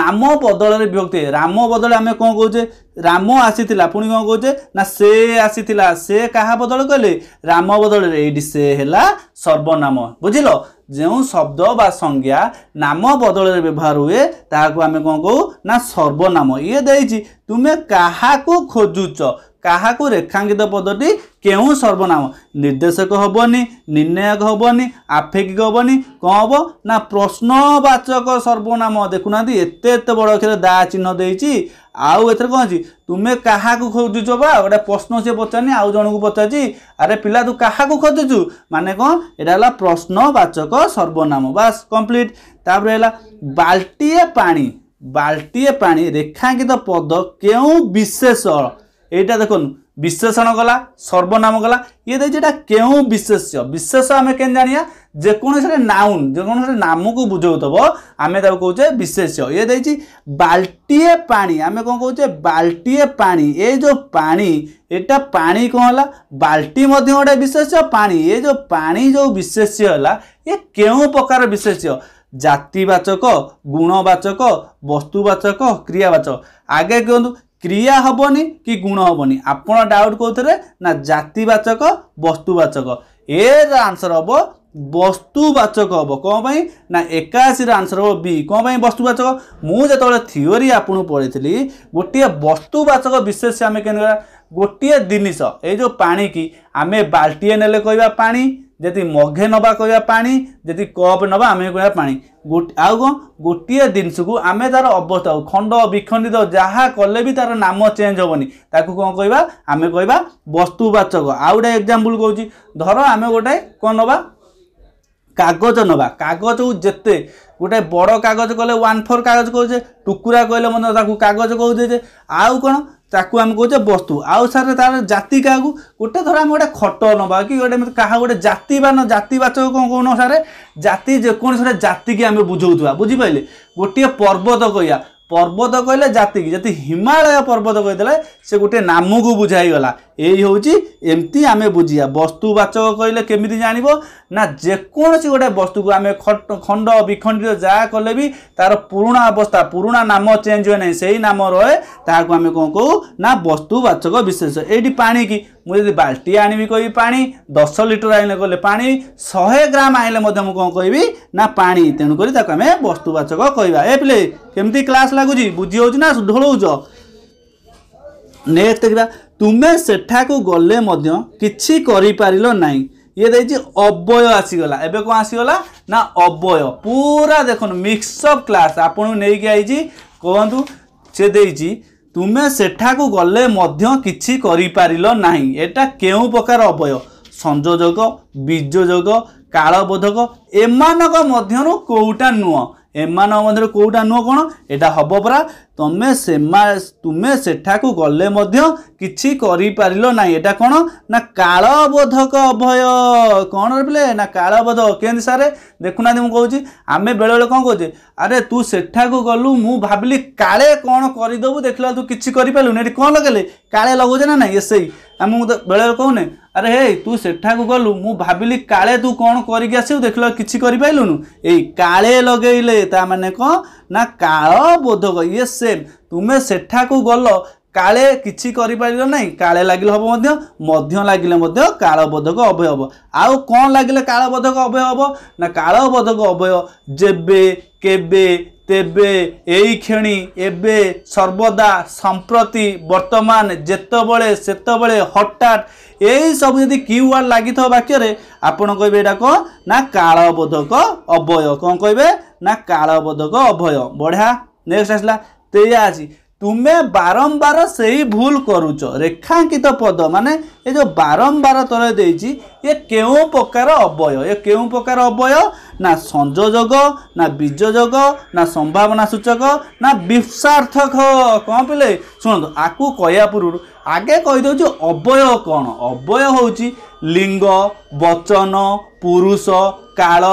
ନାମ ବଦଳରେ ବିଭକ୍ତ ହୁଏ ରାମ ବଦଳରେ ଆମେ କ'ଣ କହୁଛେ ରାମ ଆସିଥିଲା ପୁଣି କ'ଣ କହୁଛେ ନା ସେ ଆସିଥିଲା ସେ କାହା ବଦଳ କହିଲେ ରାମ ବଦଳରେ ଏଇଠି ସେ ହେଲା ସର୍ବନାମ ବୁଝିଲ ଯେଉଁ ଶବ୍ଦ ବା ସଂଜ୍ଞା ନାମ ବଦଳରେ ବ୍ୟବହାର ହୁଏ ତାହାକୁ ଆମେ କ'ଣ କହୁ ନା ସର୍ବନାମ ଇଏ ଦେଇଛି ତୁମେ କାହାକୁ ଖୋଜୁଛ କାହାକୁ ରେଖାଙ୍କିତ ପଦଟି କେଉଁ ସର୍ବନାମ ନିର୍ଦ୍ଦେଶକ ହେବନି ନିର୍ଣ୍ଣାୟକ ହେବନି ଆଫେକିକ ହେବନି କ'ଣ ହେବ ନା ପ୍ରଶ୍ନବାଚକ ସର୍ବନାମ ଦେଖୁନାହାନ୍ତି ଏତେ ଏତେ ବଡ଼ ଅକ୍ଷର ଦା ଚିହ୍ନ ଦେଇଛି ଆଉ ଏଥିରେ କ'ଣ ଅଛି ତୁମେ କାହାକୁ ଖୋଜୁଛ ବା ଗୋଟେ ପ୍ରଶ୍ନ ସିଏ ପଚାରିନି ଆଉ ଜଣକୁ ପଚାରିଛି ଆରେ ପିଲା ତୁ କାହାକୁ ଖୋଜୁଛୁ ମାନେ କ'ଣ ଏଇଟା ହେଲା ପ୍ରଶ୍ନବାଚକ ସର୍ବନାମ ବାସ୍ କମ୍ପ୍ଲିଟ୍ ତାପରେ ହେଲା ବାଲ୍ଟିଏ ପାଣି ବାଲ୍ଟିଏ ପାଣି ରେଖାଙ୍କିତ ପଦ କେଉଁ ବିଶେଷ এইটা দেখুন বিশ্লেষণ গলা সর্বনাম গলা ইয়ে দেখছি এটা কেউ বিশেষ্য বিশেষ আমি কেন জাঁয়া যেকোনসি নাউন যেকোনসি নামকে বুঝাউব আমি তাকে কৌচে বিশেষ ইয়ে দেখছি বাল্টিয়ে পানি আমি কম কৌছে বাল্টিয়ে পানি এই যে পানি এটা পানি কম হল বাল্টি মধ্যে গোটে বিশেষ পানি এই যে পানি যে বিশেষ হল এ কেউ প্রকার বিশেষ জাতিবাচক গুণবাচক বস্তুবাচক ক্রিয়াবাচক আগে কিন্তু क्रिया हेनी कि गुण हे नि डाउट डाउ ना जातिवाचक वस्तुवाचक ए र आन्सर हे वस्तुवाचक हे कहीँ ना एकाशी र आन्सर हे बी कहीँ वस्तुवाचक म जति बेला थियो आउनु पढि गोटिए वस्तुवाचक विशेष आम के गोटे जिनिस एज पाणिक आमे बाल्टिए नै कहि ଯଦି ମଘେ ନେବା କହିବା ପାଣି ଯଦି କପ୍ ନେବା ଆମେ କହିବା ପାଣି ଆଉ କ'ଣ ଗୋଟିଏ ଜିନିଷକୁ ଆମେ ତା'ର ଅବସ୍ଥା ଖଣ୍ଡ ବିଖଣ୍ଡିତ ଯାହା କଲେ ବି ତା'ର ନାମ ଚେଞ୍ଜ ହେବନି ତାକୁ କ'ଣ କହିବା ଆମେ କହିବା ବସ୍ତୁବାଚକ ଆଉ ଗୋଟେ ଏକ୍ଜାମ୍ପଲ୍ କହୁଛି ଧର ଆମେ ଗୋଟେ କ'ଣ ନେବା କାଗଜ ନେବା କାଗଜକୁ ଯେତେ ଗୋଟେ ବଡ଼ କାଗଜ କହିଲେ ୱାନ୍ ଫୋର୍ କାଗଜ କହୁଛେ ଟୁକୁରା କହିଲେ ମଧ୍ୟ ତାକୁ କାଗଜ କହୁଛେ ଆଉ କ'ଣ ତାକୁ ଆମେ କହୁଛେ ବସ୍ତୁ ଆଉ ସାର୍ ତାର ଜାତି କାହାକୁ ଗୋଟେ ଧର ଆମେ ଗୋଟେ ଖଟ ନେବା କି ଗୋଟେ କାହା ଗୋଟେ ଜାତି ବା ନ ଜାତିବାଚକ କ'ଣ କହୁନ ସାର୍ ଜାତି ଯେକୌଣସି ଗୋଟେ ଜାତିକି ଆମେ ବୁଝାଉଥିବା ବୁଝିପାରିଲେ ଗୋଟିଏ ପର୍ବତ କହିବା ପର୍ବତ କହିଲେ ଜାତିକି ଯଦି ହିମାଳୟ ପର୍ବତ କହିଦେଲେ ସେ ଗୋଟିଏ ନାମକୁ ବୁଝାଇଗଲା এই ହେଉଛି ଏମିତି ଆମେ ବୁଝିବା ବସ୍ତୁବାଚକ କହିଲେ କେମିତି ଜାଣିବ ନା ଯେକୌଣସି ଗୋଟେ ବସ୍ତୁକୁ ଆମେ ଖଣ୍ଡ ବିଖଣ୍ଡିତ ଯାହା କଲେ ବି ତା'ର ପୁରୁଣା ଅବସ୍ଥା ପୁରୁଣା ନାମ ଚେଞ୍ଜ ହୁଏ ନାହିଁ ସେଇ ନାମ ରହେ ତାହାକୁ ଆମେ କ'ଣ କହୁ ନା ବସ୍ତୁବାଚକ ବିଶେଷ ଏଇଠି ପାଣିକି ମୁଁ ଯଦି ବାଲ୍ଟି ଆଣିବି କହିବି ପାଣି ଦଶ ଲିଟର ଆଣିଲେ କହିଲେ ପାଣି ଶହେ ଗ୍ରାମ ଆଣିଲେ ମଧ୍ୟ ମୁଁ କ'ଣ କହିବି ନା ପାଣି ତେଣୁକରି ତାକୁ ଆମେ ବସ୍ତୁବାଚକ କହିବା ଏ ପିଲେ କେମିତି କ୍ଲାସ୍ ଲାଗୁଛି ବୁଝି ହେଉଛି ନା ଢୋଳଉଛ ନେକ୍ସଟ ଦେଖିବା ତୁମେ ସେଠାକୁ ଗଲେ ମଧ୍ୟ କିଛି କରିପାରିଲ ନାହିଁ ଇଏ ଦେଇଛି ଅବୟ ଆସିଗଲା ଏବେ କ'ଣ ଆସିଗଲା ନା ଅବୟ ପୁରା ଦେଖନ୍ତୁ ମିକ୍ସଅପ୍ କ୍ଲାସ୍ ଆପଣଙ୍କୁ ନେଇକି ଆଇଛି କୁହନ୍ତୁ ସେ ଦେଇଛି ତୁମେ ସେଠାକୁ ଗଲେ ମଧ୍ୟ କିଛି କରିପାରିଲ ନାହିଁ ଏଇଟା କେଉଁ ପ୍ରକାର ଅବୟ ସଂଯୋଜକ ବିଜୋଯୋଗ କାଳବୋଧକ ଏମାନଙ୍କ ମଧ୍ୟରୁ କେଉଁଟା ନୁହଁ ଏମାନଙ୍କ ମଧ୍ୟରେ କେଉଁଟା ନୁହଁ କ'ଣ ଏଇଟା ହବ ପରା ତୁମେ ସେମା ତୁମେ ସେଠାକୁ ଗଲେ ମଧ୍ୟ କିଛି କରିପାରିଲ ନାହିଁ ଏଇଟା କ'ଣ ନା କାଳବୋଧକ ଅଭୟ କ'ଣ ରହିଲେ ନା କାଳବୋଧ କେମିତି ସାରେ ଦେଖୁନାହାନ୍ତି ମୁଁ କହୁଛି ଆମେ ବେଳେବେଳେ କ'ଣ କହୁଛେ ଆରେ ତୁ ସେଠାକୁ ଗଲୁ ମୁଁ ଭାବିଲି କାଳେ କ'ଣ କରିଦେବୁ ଦେଖିଲା ତୁ କିଛି କରିପାରିଲୁନି ଏଠି କ'ଣ ଲଗେଇଲେ କାଳେ ଲଗଉଛେ ନା ନାହିଁ ଏସେଇ ଆମକୁ ବେଳେବେଳେ କହୁନେ আরে ହେଇ ତୁ ସେଠାକୁ ଗଲୁ ମୁଁ ଭାବିଲି କାଳେ ତୁ କ'ଣ କରିକି ଆସିବୁ ଦେଖିଲା କିଛି କରିପାରିଲୁନୁ ଏଇ କାଳେ ଲଗେଇଲେ ତା ମାନେ କ'ଣ ନା କାଳ ବୋଧକ ଇଏ ସେମ୍ ତୁମେ ସେଠାକୁ ଗଲ କାଳେ କିଛି କରିପାରିଲ ନାହିଁ କାଳେ ଲାଗିଲେ ହେବ ମଧ୍ୟ ମଧ୍ୟ ଲାଗିଲେ ମଧ୍ୟ କାଳବୋଧକ ଅଭୟ ହେବ ଆଉ କ'ଣ ଲାଗିଲେ କାଳବୋଧକ ଅଭୟ ହେବ ନା କାଳବୋଧକ ଅଭୟ ଯେବେ କେବେ ତେବେ ଏଇକ୍ଷଣି ଏବେ ସର୍ବଦା ସମ୍ପ୍ରତି ବର୍ତ୍ତମାନ ଯେତେବେଳେ ସେତେବେଳେ ହଠାତ୍ ଏଇସବୁ ଯଦି କ୍ୟୁ ୱାର୍ଡ଼ ଲାଗିଥିବ ବାକ୍ୟରେ ଆପଣ କହିବେ ଏଇଟା କ'ଣ ନା କାଳବୋଧକ ଅଭୟ କ'ଣ କହିବେ ନା କାଳବୋଧକ ଅଭୟ ବଢ଼ିଆ ନେକ୍ସଟ ଆସିଲା ତେୟା ଅଛି ତୁମେ ବାରମ୍ବାର ସେଇ ଭୁଲ କରୁଛ ରେଖାଙ୍କିତ ପଦ ମାନେ ଏ ଯେଉଁ ବାରମ୍ବାର ତଳେ ଦେଇଛି ଏ କେଉଁ ପ୍ରକାର ଅବୟ ଏ କେଉଁ ପ୍ରକାର ଅବୟ ନା ସଂଯୋଜକ ନା ବିଯୋଜକ ନା ସମ୍ଭାବନା ସୂଚକ ନା ବିପ୍ସାର୍ଥକ କ'ଣ ପିଲେ ଶୁଣନ୍ତୁ ଆକୁ କହିବା ପୂର୍ବରୁ ଆଗେ କହିଦେଉଛି ଅବୟ କ'ଣ ଅବୟ ହେଉଛି ଲିଙ୍ଗ ବଚନ ପୁରୁଷ କାଳ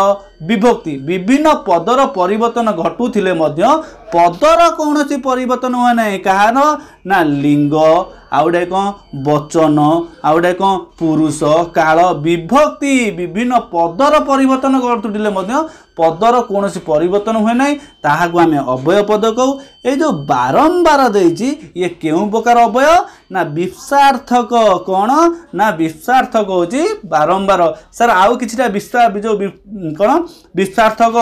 ବିଭକ୍ତି ବିଭିନ୍ନ ପଦର ପରିବର୍ତ୍ତନ ଘଟୁଥିଲେ ମଧ୍ୟ ପଦର କୌଣସି ପରିବର୍ତ୍ତନ ହୁଏ ନାହିଁ କାହାର ନା ଲିଙ୍ଗ ଆଉ ଗୋଟେ କ'ଣ ବଚନ ଆଉ ଗୋଟେ କ'ଣ ପୁରୁଷ କାଳ ବିଭକ୍ତି ବିଭିନ୍ନ ପଦର ପରିବର୍ତ୍ତନ କରୁଥିଲେ ମଧ୍ୟ ପଦର କୌଣସି ପରିବର୍ତ୍ତନ ହୁଏ ନାହିଁ ତାହାକୁ ଆମେ ଅବୟ ପଦ କହୁ ଏଇ ଯେଉଁ ବାରମ୍ବାର ଦେଇଛି ଇଏ କେଉଁ ପ୍ରକାର ଅବୟ ନା ବିପ୍ସାର୍ଥକ କ'ଣ ନା ବିପ୍ସାର୍ଥକ ହେଉଛି ବାରମ୍ବାର ସାର୍ ଆଉ କିଛିଟା ବିଶ୍ୱା ଯେଉଁ କ'ଣ ବିପ୍ସାର୍ଥକ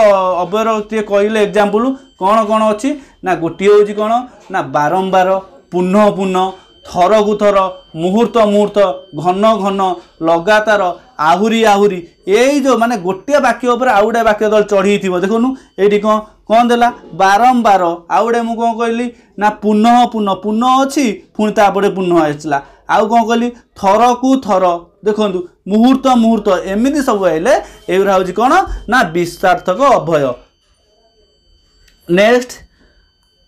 ଅବୟର ଟିକେ କହିଲେ ଏକ୍ଜାମ୍ପଲ୍ କ'ଣ କ'ଣ ଅଛି ନା ଗୋଟିଏ ହେଉଛି କ'ଣ ନା ବାରମ୍ବାର ପୁନଃ ପୁନଃ ଥରକୁ ଥର ମୁହୂର୍ତ୍ତ ମୁହୂର୍ତ୍ତ ଘନ ଘନ ଲଗାତାର ଆହୁରି ଆହୁରି ଏଇ ଯେଉଁ ମାନେ ଗୋଟିଏ ବାକ୍ୟ ଉପରେ ଆଉ ଗୋଟିଏ ବାକ୍ୟ ଦଳ ଚଢ଼ିଥିବ ଦେଖନ୍ତୁ ଏଇଠି କ'ଣ କ'ଣ ଦେଲା ବାରମ୍ବାର ଆଉ ଗୋଟେ ମୁଁ କ'ଣ କହିଲି ନା ପୁନଃ ପୁନଃ ପୁନଃ ଅଛି ପୁଣି ତାପରେ ପୁନଃ ଆସିଲା ଆଉ କ'ଣ କହିଲି ଥରକୁ ଥର ଦେଖନ୍ତୁ ମୁହୂର୍ତ୍ତ ମୁହୂର୍ତ୍ତ ଏମିତି ସବୁ ହେଲେ ଏଗୁଡ଼ା ହେଉଛି କ'ଣ ନା ବିଶ୍ୱାର୍ଥକ ଅଭୟ ନେକ୍ସଟ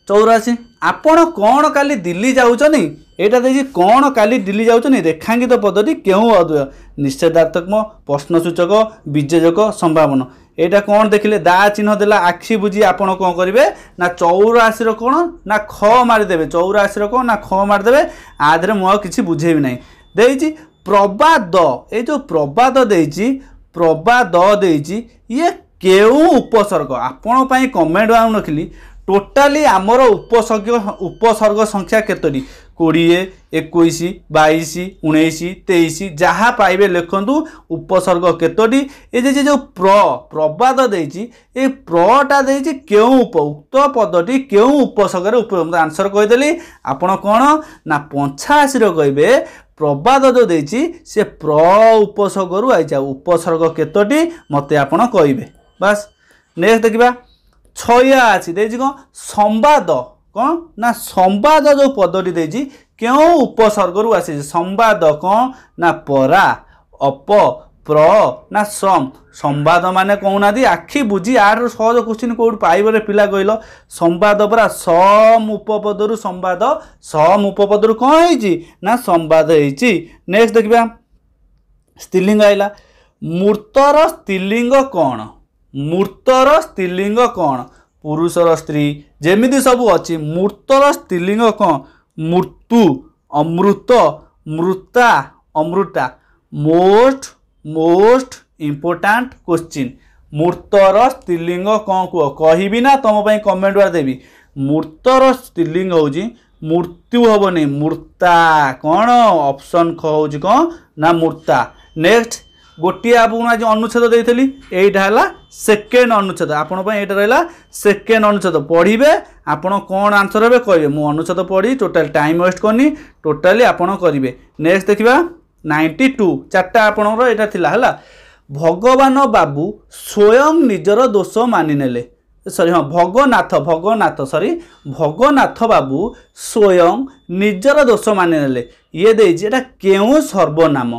ଚଉରାଶୀ ଆପଣ କ'ଣ କାଲି ଦିଲ୍ଲୀ ଯାଉଛନ୍ତି ଏଇଟା ଦେଇଛି କ'ଣ କାଲି ଦିଲ୍ଲୀ ଯାଉଛନ୍ତି ରେଖାଙ୍କିତ ପଦଟି କେଉଁ ଅଦ୍ୱୟ ନିଷେଧାତ୍ମକ ପ୍ରଶ୍ନସୂଚକ ବିଜେଯକ ସମ୍ଭାବନା ଏଇଟା କ'ଣ ଦେଖିଲେ ଦା ଚିହ୍ନ ଦେଲା ଆଖି ବୁଝି ଆପଣ କ'ଣ କରିବେ ନା ଚଉରାଶିର କ'ଣ ନା ଖ ମାରିଦେବେ ଚଉରାଶିର କ'ଣ ନା ଖ ମାରିଦେବେ ଆ ଦେହରେ ମୁଁ ଆଉ କିଛି ବୁଝେଇବି ନାହିଁ ଦେଇଛି ପ୍ରବାଦ ଏଇ ଯେଉଁ ପ୍ରବାଦ ଦେଇଛି ପ୍ରବାଦ ଦେଇଛି ଇଏ କେଉଁ ଉପସର୍ଗ ଆପଣଙ୍କ ପାଇଁ କମେଣ୍ଟ ଆଉ ରଖିଲି ଟୋଟାଲି ଆମର ଉପସର୍ଗ ଉପସର୍ଗ ସଂଖ୍ୟା କେତୋଟି କୋଡ଼ିଏ ଏକୋଇଶ ବାଇଶ ଉଣେଇଶ ତେଇଶ ଯାହା ପାଇବେ ଲେଖନ୍ତୁ ଉପସର୍ଗ କେତୋଟି ଏ ଯେ ଯେଉଁ ପ୍ର ପ୍ରବାଦ ଦେଇଛି ଏ ପ୍ରଟା ଦେଇଛି କେଉଁ ଉପ ଉକ୍ତ ପଦଟି କେଉଁ ଉପସର୍ଗରେ ଉପ ଆନ୍ସର୍ କହିଦେଲି ଆପଣ କ'ଣ ନା ପଞ୍ଚାଅଶୀର କହିବେ ପ୍ରବାଦ ଯେଉଁ ଦେଇଛି ସେ ପ୍ର ଉପସର୍ଗରୁ ଆଇଛି ଆଉ ଉପସର୍ଗ କେତୋଟି ମୋତେ ଆପଣ କହିବେ ବାସ୍ ନେକ୍ସଟ୍ ଦେଖିବା ଛଅ ଅଛି ଦେଇଛି କ'ଣ ସମ୍ବାଦ କ'ଣ ନା ସମ୍ବାଦ ଯେଉଁ ପଦଟି ଦେଇଛି କେଉଁ ଉପସର୍ଗରୁ ଆସିଛି ସମ୍ବାଦ କ'ଣ ନା ପରା ଅପ ପ୍ର ନା ସମ ସମ୍ବାଦ ମାନେ କହୁନାହାନ୍ତି ଆଖି ବୁଝି ଆର ସହଜ କୋଶ୍ଚିନ୍ କେଉଁଠୁ ପାଇବରେ ପିଲା କହିଲ ସମ୍ବାଦ ପରା ସମ ଉପପଦରୁ ସମ୍ବାଦ ସମ ଉପପଦରୁ କ'ଣ ହେଇଛି ନା ସମ୍ବାଦ ହେଇଛି ନେକ୍ସଟ ଦେଖିବା ସ୍ତ୍ରୀଲିଙ୍ଗ ଆସିଲା ମୃତର ସ୍ତ୍ରୀଲିଙ୍ଗ କ'ଣ ମୃତର ସ୍ତ୍ରୀଲିଙ୍ଗ କ'ଣ ପୁରୁଷର ସ୍ତ୍ରୀ ଯେମିତି ସବୁ ଅଛି ମୃତର ସ୍ତ୍ରୀଲିଙ୍ଗ କ'ଣ ମୃତ୍ୟୁ ଅମୃତ ମୃତା ଅମୃତା ମୋଷ୍ଟ ମୋଷ୍ଟ ଇମ୍ପୋର୍ଟାଣ୍ଟ କ୍ୱେଶ୍ଚିନ୍ ମୃତର ସ୍ତ୍ରୀଲିଙ୍ଗ କ'ଣ କୁହ କହିବି ନା ତୁମ ପାଇଁ କମେଣ୍ଟ ବାର ଦେବି ମୃତର ସ୍ତ୍ରୀଲିଙ୍ଗ ହେଉଛି ମୃତ୍ୟୁ ହେବନି ମୃତା କ'ଣ ଅପସନ୍ ଖ ହେଉଛି କ'ଣ ନା ମୃତା ନେକ୍ସଟ ଗୋଟିଏ ଆପଣଙ୍କୁ ଆଜି ଅନୁଚ୍ଛେଦ ଦେଇଥିଲି ଏଇଟା ହେଲା ସେକେଣ୍ଡ ଅନୁଚ୍ଛେଦ ଆପଣଙ୍କ ପାଇଁ ଏଇଟା ରହିଲା ସେକେଣ୍ଡ ଅନୁଚ୍ଛେଦ ପଢ଼ିବେ ଆପଣ କ'ଣ ଆନ୍ସର୍ ହେବେ କହିବେ ମୁଁ ଅନୁଚ୍ଛେଦ ପଢ଼ି ଟୋଟାଲି ଟାଇମ୍ ୱେଷ୍ଟ କରିନି ଟୋଟାଲି ଆପଣ କରିବେ ନେକ୍ସଟ ଦେଖିବା ନାଇଣ୍ଟି ଟୁ ଚାରିଟା ଆପଣଙ୍କର ଏଇଟା ଥିଲା ହେଲା ଭଗବାନ ବାବୁ ସ୍ୱୟଂ ନିଜର ଦୋଷ ମାନିନେଲେ ସରି ହଁ ଭଗନାଥ ଭଗନାଥ ସରି ଭଗନାଥ ବାବୁ ସ୍ୱୟଂ ନିଜର ଦୋଷ ମାନିନେଲେ ଇଏ ଦେଇଛି ଏଇଟା କେଉଁ ସର୍ବନାମ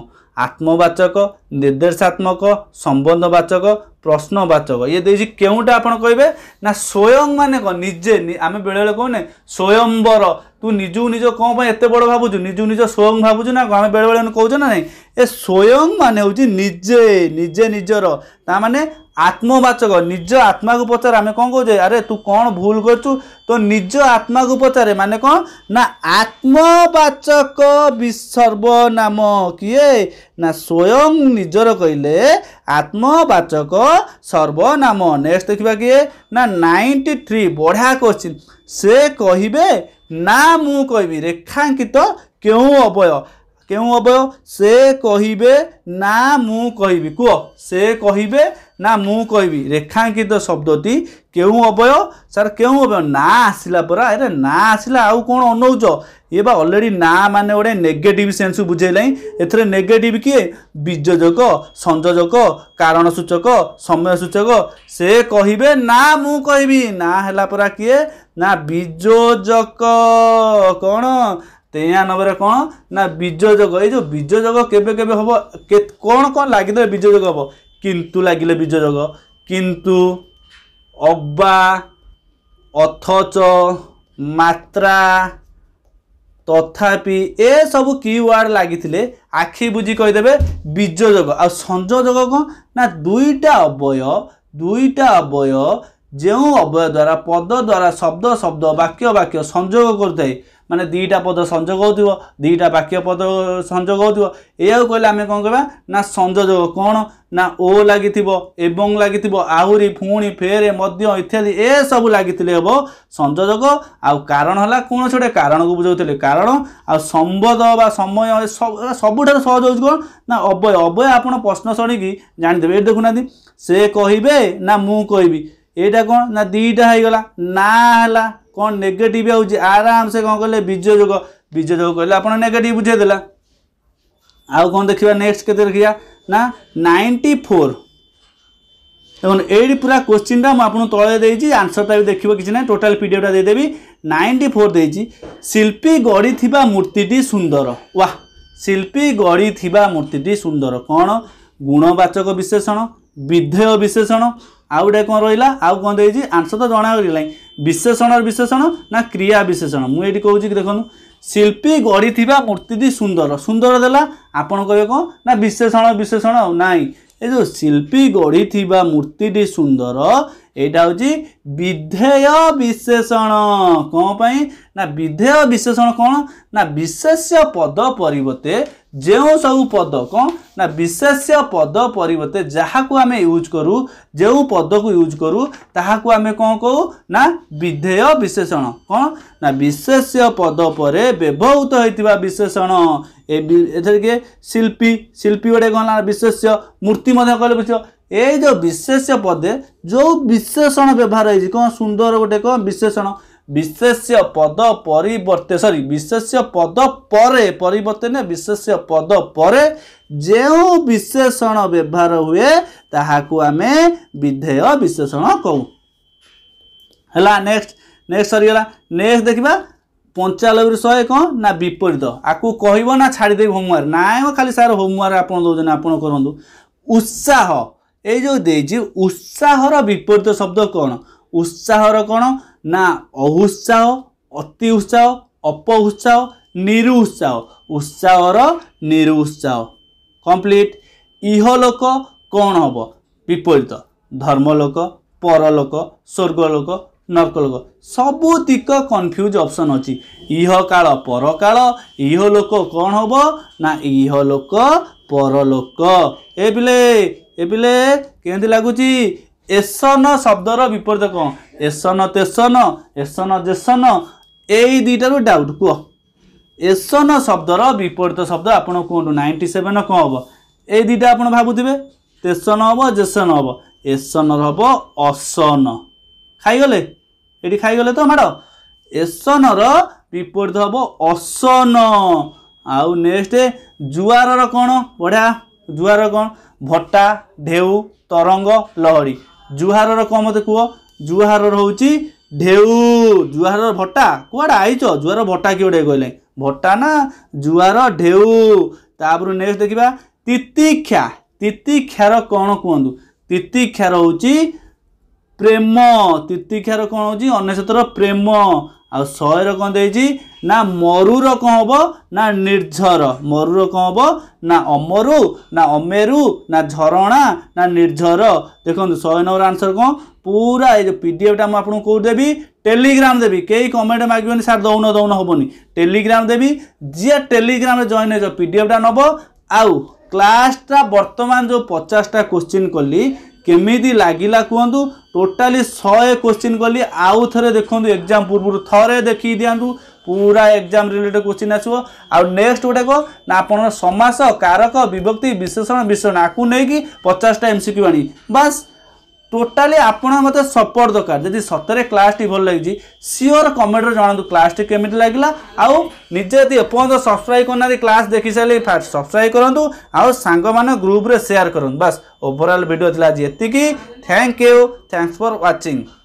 আত্মবাচক ନିର୍ଦ୍ଦେଶାତ୍ମକ ସମ୍ବନ୍ଧବାଚକ ପ୍ରଶ୍ନବାଚକ ଇଏ ଦେଇଛି କେଉଁଟା ଆପଣ କହିବେ ନା ସ୍ୱୟଂ ମାନେ କ'ଣ ନିଜେ ଆମେ ବେଳେବେଳେ କହୁନେ ସ୍ୱୟମ୍ବର ତୁ ନିଜକୁ ନିଜ କ'ଣ ପାଇଁ ଏତେ ବଡ଼ ଭାବୁଛୁ ନିଜକୁ ନିଜ ସ୍ୱୟଂ ଭାବୁଛୁ ନା କ'ଣ ଆମେ ବେଳେବେଳେ କହୁଛୁ ନା ନାହିଁ ଏ ସ୍ୱୟଂ ମାନେ ହେଉଛି ନିଜେ ନିଜେ ନିଜର ତା ମାନେ ଆତ୍ମବାଚକ ନିଜ ଆତ୍ମାକୁ ପଚାର ଆମେ କ'ଣ କହୁଛେ ଆରେ ତୁ କ'ଣ ଭୁଲ କରୁଛୁ ତ ନିଜ ଆତ୍ମାକୁ ପଚାରେ ମାନେ କ'ଣ ନା ଆତ୍ମବାଚକ ସର୍ବନାମ କିଏ ନା ସ୍ୱୟଂ ନିଜର କହିଲେ ଆତ୍ମବାଚକ ସର୍ବନାମ ନେକ୍ସଟ ଦେଖିବା କିଏ ନା ନାଇଣ୍ଟି ଥ୍ରୀ ବଢ଼ିଆ କୋଶ୍ଚିନ୍ ସେ କହିବେ ନା ମୁଁ କହିବି ରେଖାଙ୍କିତ କେଉଁ ଅବୟ କେଉଁ ଅବୟ ସେ କହିବେ ନା ମୁଁ କହିବି କୁହ ସେ କହିବେ ନା ମୁଁ କହିବି ରେଖାଙ୍କିତ ଶବ୍ଦଟି କେଉଁ ଅବୟ ସାର୍ କେଉଁ ଅବୟ ନା ଆସିଲା ପରା ଏରେ ନା ଆସିଲା ଆଉ କ'ଣ ଅନଉଛ ଇଏ ବା ଅଲରେଡ଼ି ନା ମାନେ ଗୋଟେ ନେଗେଟିଭ୍ ସେନ୍ସ ବୁଝେଇଲାଇଁ ଏଥିରେ ନେଗେଟିଭ୍ କିଏ ବିଜୋଜକ ସଂଯୋଜକ କାରଣ ସୂଚକ ସମୟ ସୂଚକ ସେ କହିବେ ନା ମୁଁ କହିବି ନା ହେଲା ପରା କିଏ ନା ବିଜୋଜକ କ'ଣ ତେୟାନବେରେ କ'ଣ ନା ବିଜୋଜକ ଏଇ ଯେଉଁ ବିଜୋଜକ କେବେ କେବେ ହେବ କେ କ'ଣ କ'ଣ ଲାଗିଦେବେ ବିଜୋଜକ ହେବ କିନ୍ତୁ ଲାଗିଲେ ବିଜୋଯୋଗ କିନ୍ତୁ ଅବା ଅଥଚ ମାତ୍ରା ତଥାପି ଏସବୁ କିୱାର୍ଡ଼ ଲାଗିଥିଲେ ଆଖି ବୁଝି କହିଦେବେ ବିଜୋଯୋଗ ଆଉ ସଂଯୋଯୋଗ କ'ଣ ନା ଦୁଇଟା ଅବୟ ଦୁଇଟା ଅବୟ ଯେଉଁ ଅବୟ ଦ୍ୱାରା ପଦ ଦ୍ୱାରା ଶବ୍ଦ ଶବ୍ଦ ବାକ୍ୟ ବାକ୍ୟ ସଂଯୋଗ କରିଥାଏ ମାନେ ଦୁଇଟା ପଦ ସଂଯୋଗ ହେଉଥିବ ଦୁଇଟା ବାକ୍ୟ ପଦ ସଂଯୋଗ ହେଉଥିବ ଏହାକୁ କହିଲେ ଆମେ କ'ଣ କହିବା ନା ସଂଯୋଜକ କ'ଣ ନା ଓ ଲାଗିଥିବ ଏବଂ ଲାଗିଥିବ ଆହୁରି ପୁଣି ଫେରେ ମଧ୍ୟ ଇତ୍ୟାଦି ଏସବୁ ଲାଗିଥିଲେ ହେବ ସଂଯୋଜକ ଆଉ କାରଣ ହେଲା କୌଣସି ଗୋଟେ କାରଣକୁ ବୁଝାଉଥିଲେ କାରଣ ଆଉ ସମ୍ବଦ ବା ସମୟ ସବୁଠାରୁ ସହଜ ହେଉଛି କ'ଣ ନା ଅବୟ ଅବୟ ଆପଣ ପ୍ରଶ୍ନ ଶୁଣିକି ଜାଣିଦେବେ ଏଇଠି ଦେଖୁନାହାନ୍ତି ସେ କହିବେ ନା ମୁଁ କହିବି ଏଇଟା କ'ଣ ନା ଦୁଇଟା ହେଇଗଲା ନା ହେଲା କ'ଣ ନେଗେଟିଭ୍ ଆଉଛି ଆରାମସେ କ'ଣ କହିଲେ ବୀଜ ଯୋଗ ବୀଜ ଯୋଗ କହିଲେ ଆପଣ ନେଗେଟିଭ୍ ବୁଝେଇଦେଲା ଆଉ କ'ଣ ଦେଖିବା ନେକ୍ସଟ କେତେ ଦେଖିବା ନା ନାଇଣ୍ଟି ଫୋର୍ দেখুন এইটি পুরা কোশ্চিনটা মু আপনার তলে দিয়েছি আনসরটা বি দেখব কিছু না টোটাল পিডিএফটা দিয়েদেবি নাইনটি ফোর দিয়েছি শিল্পী গড়ি থিবা মূর্তিটি সুন্দর ওয়াহ শিল্পী গড়ি থিবা মূর্তিটি সুন্দর কোণ গুণবাচক বিশেষণ বিধেয় বিশেষণ ଆଉ ଗୋଟେ କ'ଣ ରହିଲା ଆଉ କ'ଣ ଦେଇଛି ଆନ୍ସର୍ ତ ଜଣାଗଲାଣି ବିଶେଷଣର ବିଶେଷଣ ନା କ୍ରିୟା ବିଶେଷଣ ମୁଁ ଏଇଠି କହୁଛି ଦେଖନ୍ତୁ ଶିଳ୍ପୀ ଗଢ଼ିଥିବା ମୂର୍ତ୍ତିଟି ସୁନ୍ଦର ସୁନ୍ଦର ଦେଲା ଆପଣ କହିବେ କ'ଣ ନା ବିଶେଷଣ ବିଶେଷଣ ନାହିଁ ଏ ଯେଉଁ ଶିଳ୍ପୀ ଗଢ଼ିଥିବା ମୂର୍ତ୍ତିଟି ସୁନ୍ଦର ଏଇଟା ହେଉଛି ବିଧେୟ ବିଶେଷଣ କ'ଣ ପାଇଁ ନା ବିଧେୟ ବିଶେଷଣ କ'ଣ ନା ବିଶେଷ ପଦ ପରିବର୍ତ୍ତେ ଯେଉଁ ସବୁ ପଦ କ'ଣ ନା ବିଶେଷ ପଦ ପରିବର୍ତ୍ତେ ଯାହାକୁ ଆମେ ୟୁଜ୍ କରୁ ଯେଉଁ ପଦକୁ ୟୁଜ୍ କରୁ ତାହାକୁ ଆମେ କ'ଣ କହୁ ନା ବିଧେୟ ବିଶେଷଣ କ'ଣ ନା ବିଶେଷ ପଦ ପରେ ବ୍ୟବହୃତ ହୋଇଥିବା ବିଶେଷଣ ଏଥିରେ ଶିଳ୍ପୀ ଶିଳ୍ପୀ ଗୋଟେ କ'ଣ ନା ବିଶେଷ ମୂର୍ତ୍ତି ମଧ୍ୟ କହିଲେ ବୁଝିବ ଏଇ ଯେଉଁ ବିଶେଷ ପଦେ ଯେଉଁ ବିଶେଷଣ ବ୍ୟବହାର ହେଇଛି କ'ଣ ସୁନ୍ଦର ଗୋଟେ କ'ଣ ବିଶେଷଣ ବିଶେଷ୍ୟ ପଦ ପରିବର୍ତ୍ତେ ସରି ବିଶେଷ୍ୟ ପଦ ପରେ ପରିବର୍ତ୍ତେ ନା ବିଶେଷ୍ୟ ପଦ ପରେ ଯେଉଁ ବିଶେଷଣ ବ୍ୟବହାର ହୁଏ ତାହାକୁ ଆମେ ବିଧେୟ ବିଶେଷଣ କହୁ ହେଲା ନେକ୍ସଟ ନେକ୍ସଟ ସରିଗଲା ନେକ୍ସଟ ଦେଖିବା ପଞ୍ଚାନବେରୁ ଶହେ କ'ଣ ନା ବିପରୀତ ଆକୁ କହିବ ନା ଛାଡ଼ିଦେବି ହୋମୱାର୍କ ନାଇଁ ଖାଲି ସାର୍ ହୋମୱାର୍କ ଆପଣ ଦେଉଛନ୍ତି ଆପଣ କରନ୍ତୁ ଉତ୍ସାହ ଏଇ ଯେଉଁ ଦେଇଛି ଉତ୍ସାହର ବିପରୀତ ଶବ୍ଦ କ'ଣ ଉତ୍ସାହର କ'ଣ ନା ଅହୁତ୍ସାହ ଅତି ଉତ୍ସାହ ଅପଉତ୍ସାହ ନିରୁତ୍ସାହ ଉତ୍ସାହର ନିରୁତ୍ସାହ କମ୍ପ୍ଲିଟ୍ ଇହଲୋକ କ'ଣ ହେବ ବିପରୀତ ଧର୍ମଲୋକ ପରଲୋକ ସ୍ୱର୍ଗଲୋକ ନର୍କଲୋକ ସବୁ ଦିକ କନଫ୍ୟୁଜ୍ ଅପସନ୍ ଅଛି ଇହକାଳ ପରକାଳ ଇହଲୋକ କ'ଣ ହେବ ନା ଇହଲୋକ ପରଲୋକ ଏ ପିଲେ ଏ ପିଲେ କେମିତି ଲାଗୁଛି ଏସନ ଶବ୍ଦର ବିପରୀତ କ'ଣ ଏସନ ତେସନ ଏସନ ଜେସନ ଏଇ ଦୁଇଟାରୁ ଡାଉଟ୍ କୁହ ଏସନ ଶବ୍ଦର ବିପରୀତ ଶବ୍ଦ ଆପଣ କୁହନ୍ତୁ ନାଇଣ୍ଟି ସେଭେନ କ'ଣ ହବ ଏଇ ଦୁଇଟା ଆପଣ ଭାବୁଥିବେ ତେସନ ହବ ଜେସନ ହବ ଏସନର ହବ ଅସନ ଖାଇଗଲେ ଏଠି ଖାଇଗଲେ ତ ମ୍ୟାଡ଼ ଏସନର ବିପରୀତ ହବ ଅସନ ଆଉ ନେକ୍ସଟ ଜୁଆରର କ'ଣ ବଢ଼ିଆ ଜୁଆର କ'ଣ ଭଟ୍ଟା ଢେଉ ତରଙ୍ଗ ଲହଡ଼ି ଜୁହାରର କ'ଣ ମୋତେ କୁହ ଜୁହାରର ହେଉଛି ଢେଉ ଜୁହାରର ଭଟା କୁଆଡ଼େ ଆଇଛ ଜୁହାର ଭଟା କି ଗୋଟେ କହିଲେ ଭଟା ନା ଜୁହାର ଢେଉ ତାପରେ ନେକ୍ସଟ ଦେଖିବା ତିତିକ୍ଷା ତିତିକ୍ଷାର କ'ଣ କୁହନ୍ତୁ ତିତିକ୍ଷାର ହେଉଛି ପ୍ରେମ ତିତିକ୍ଷାର କ'ଣ ହେଉଛି ଅନେଶ୍ୱତର ପ୍ରେମ ଆଉ ଶହେର କ'ଣ ଦେଇଛି ନା ମରୁର କ'ଣ ହେବ ନା ନିର୍ଝର ମରୁର କ'ଣ ହେବ ନା ଅମରୁ ନା ଅମେରୁ ନା ଝରଣା ନା ନିର୍ଝର ଦେଖନ୍ତୁ ଶହେ ନମ୍ବର ଆନ୍ସର କ'ଣ ପୁରା ଏ ଯେଉଁ ପି ଡି ଏଫ୍ଟା ମୁଁ ଆପଣଙ୍କୁ କେଉଁଠି ଦେବି ଟେଲିଗ୍ରାମ୍ ଦେବି କେହି କମେଣ୍ଟ ମାଗିବନି ସାର୍ ଦଉନ ଦଉନ ହେବନି ଟେଲିଗ୍ରାମ୍ ଦେବି ଯିଏ ଟେଲିଗ୍ରାମ୍ରେ ଜଏନ୍ ହେଇଯିବ ପି ଡି ଏଫ୍ଟା ନେବ ଆଉ କ୍ଲାସ୍ଟା ବର୍ତ୍ତମାନ ଯେଉଁ ପଚାଶଟା କୋଶ୍ଚିନ୍ କଲି কেমিতি লাগিলা কুহতু টোটালি শহে কোশ্চিন কলি আউ থরে দেখুন এক্সাম পূর্ব থরে দেখি দিও পুরা এক্সাম রিলেটেড কোশ্চিন আসব আেক্সট গোটা কো না আপনার সমাস কারক বিভক্তি বিশেষণ বিশেষণ আকু নেই পচাশটা এমসিকিউ আনি বাস ଟୋଟାଲି ଆପଣ ମୋତେ ସପୋର୍ଟ ଦରକାର ଯଦି ସତରେ କ୍ଲାସ୍ଟି ଭଲ ଲାଗିଛି ସିଓର କମେଣ୍ଟରେ ଜଣାନ୍ତୁ କ୍ଲାସ୍ଟି କେମିତି ଲାଗିଲା ଆଉ ନିଜେ ଯଦି ଏପର୍ଯ୍ୟନ୍ତ ସବସ୍କ୍ରାଇବ୍ କରୁନାହାନ୍ତି କ୍ଲାସ୍ ଦେଖିସାରିଲେ ଫାଷ୍ଟ ସବସ୍କ୍ରାଇବ୍ କରନ୍ତୁ ଆଉ ସାଙ୍ଗମାନେ ଗ୍ରୁପ୍ରେ ସେୟାର କରନ୍ତୁ ବାସ୍ ଓଭରଅଲ୍ ଭିଡ଼ିଓ ଥିଲା ଆଜି ଏତିକି thank you thanks for watching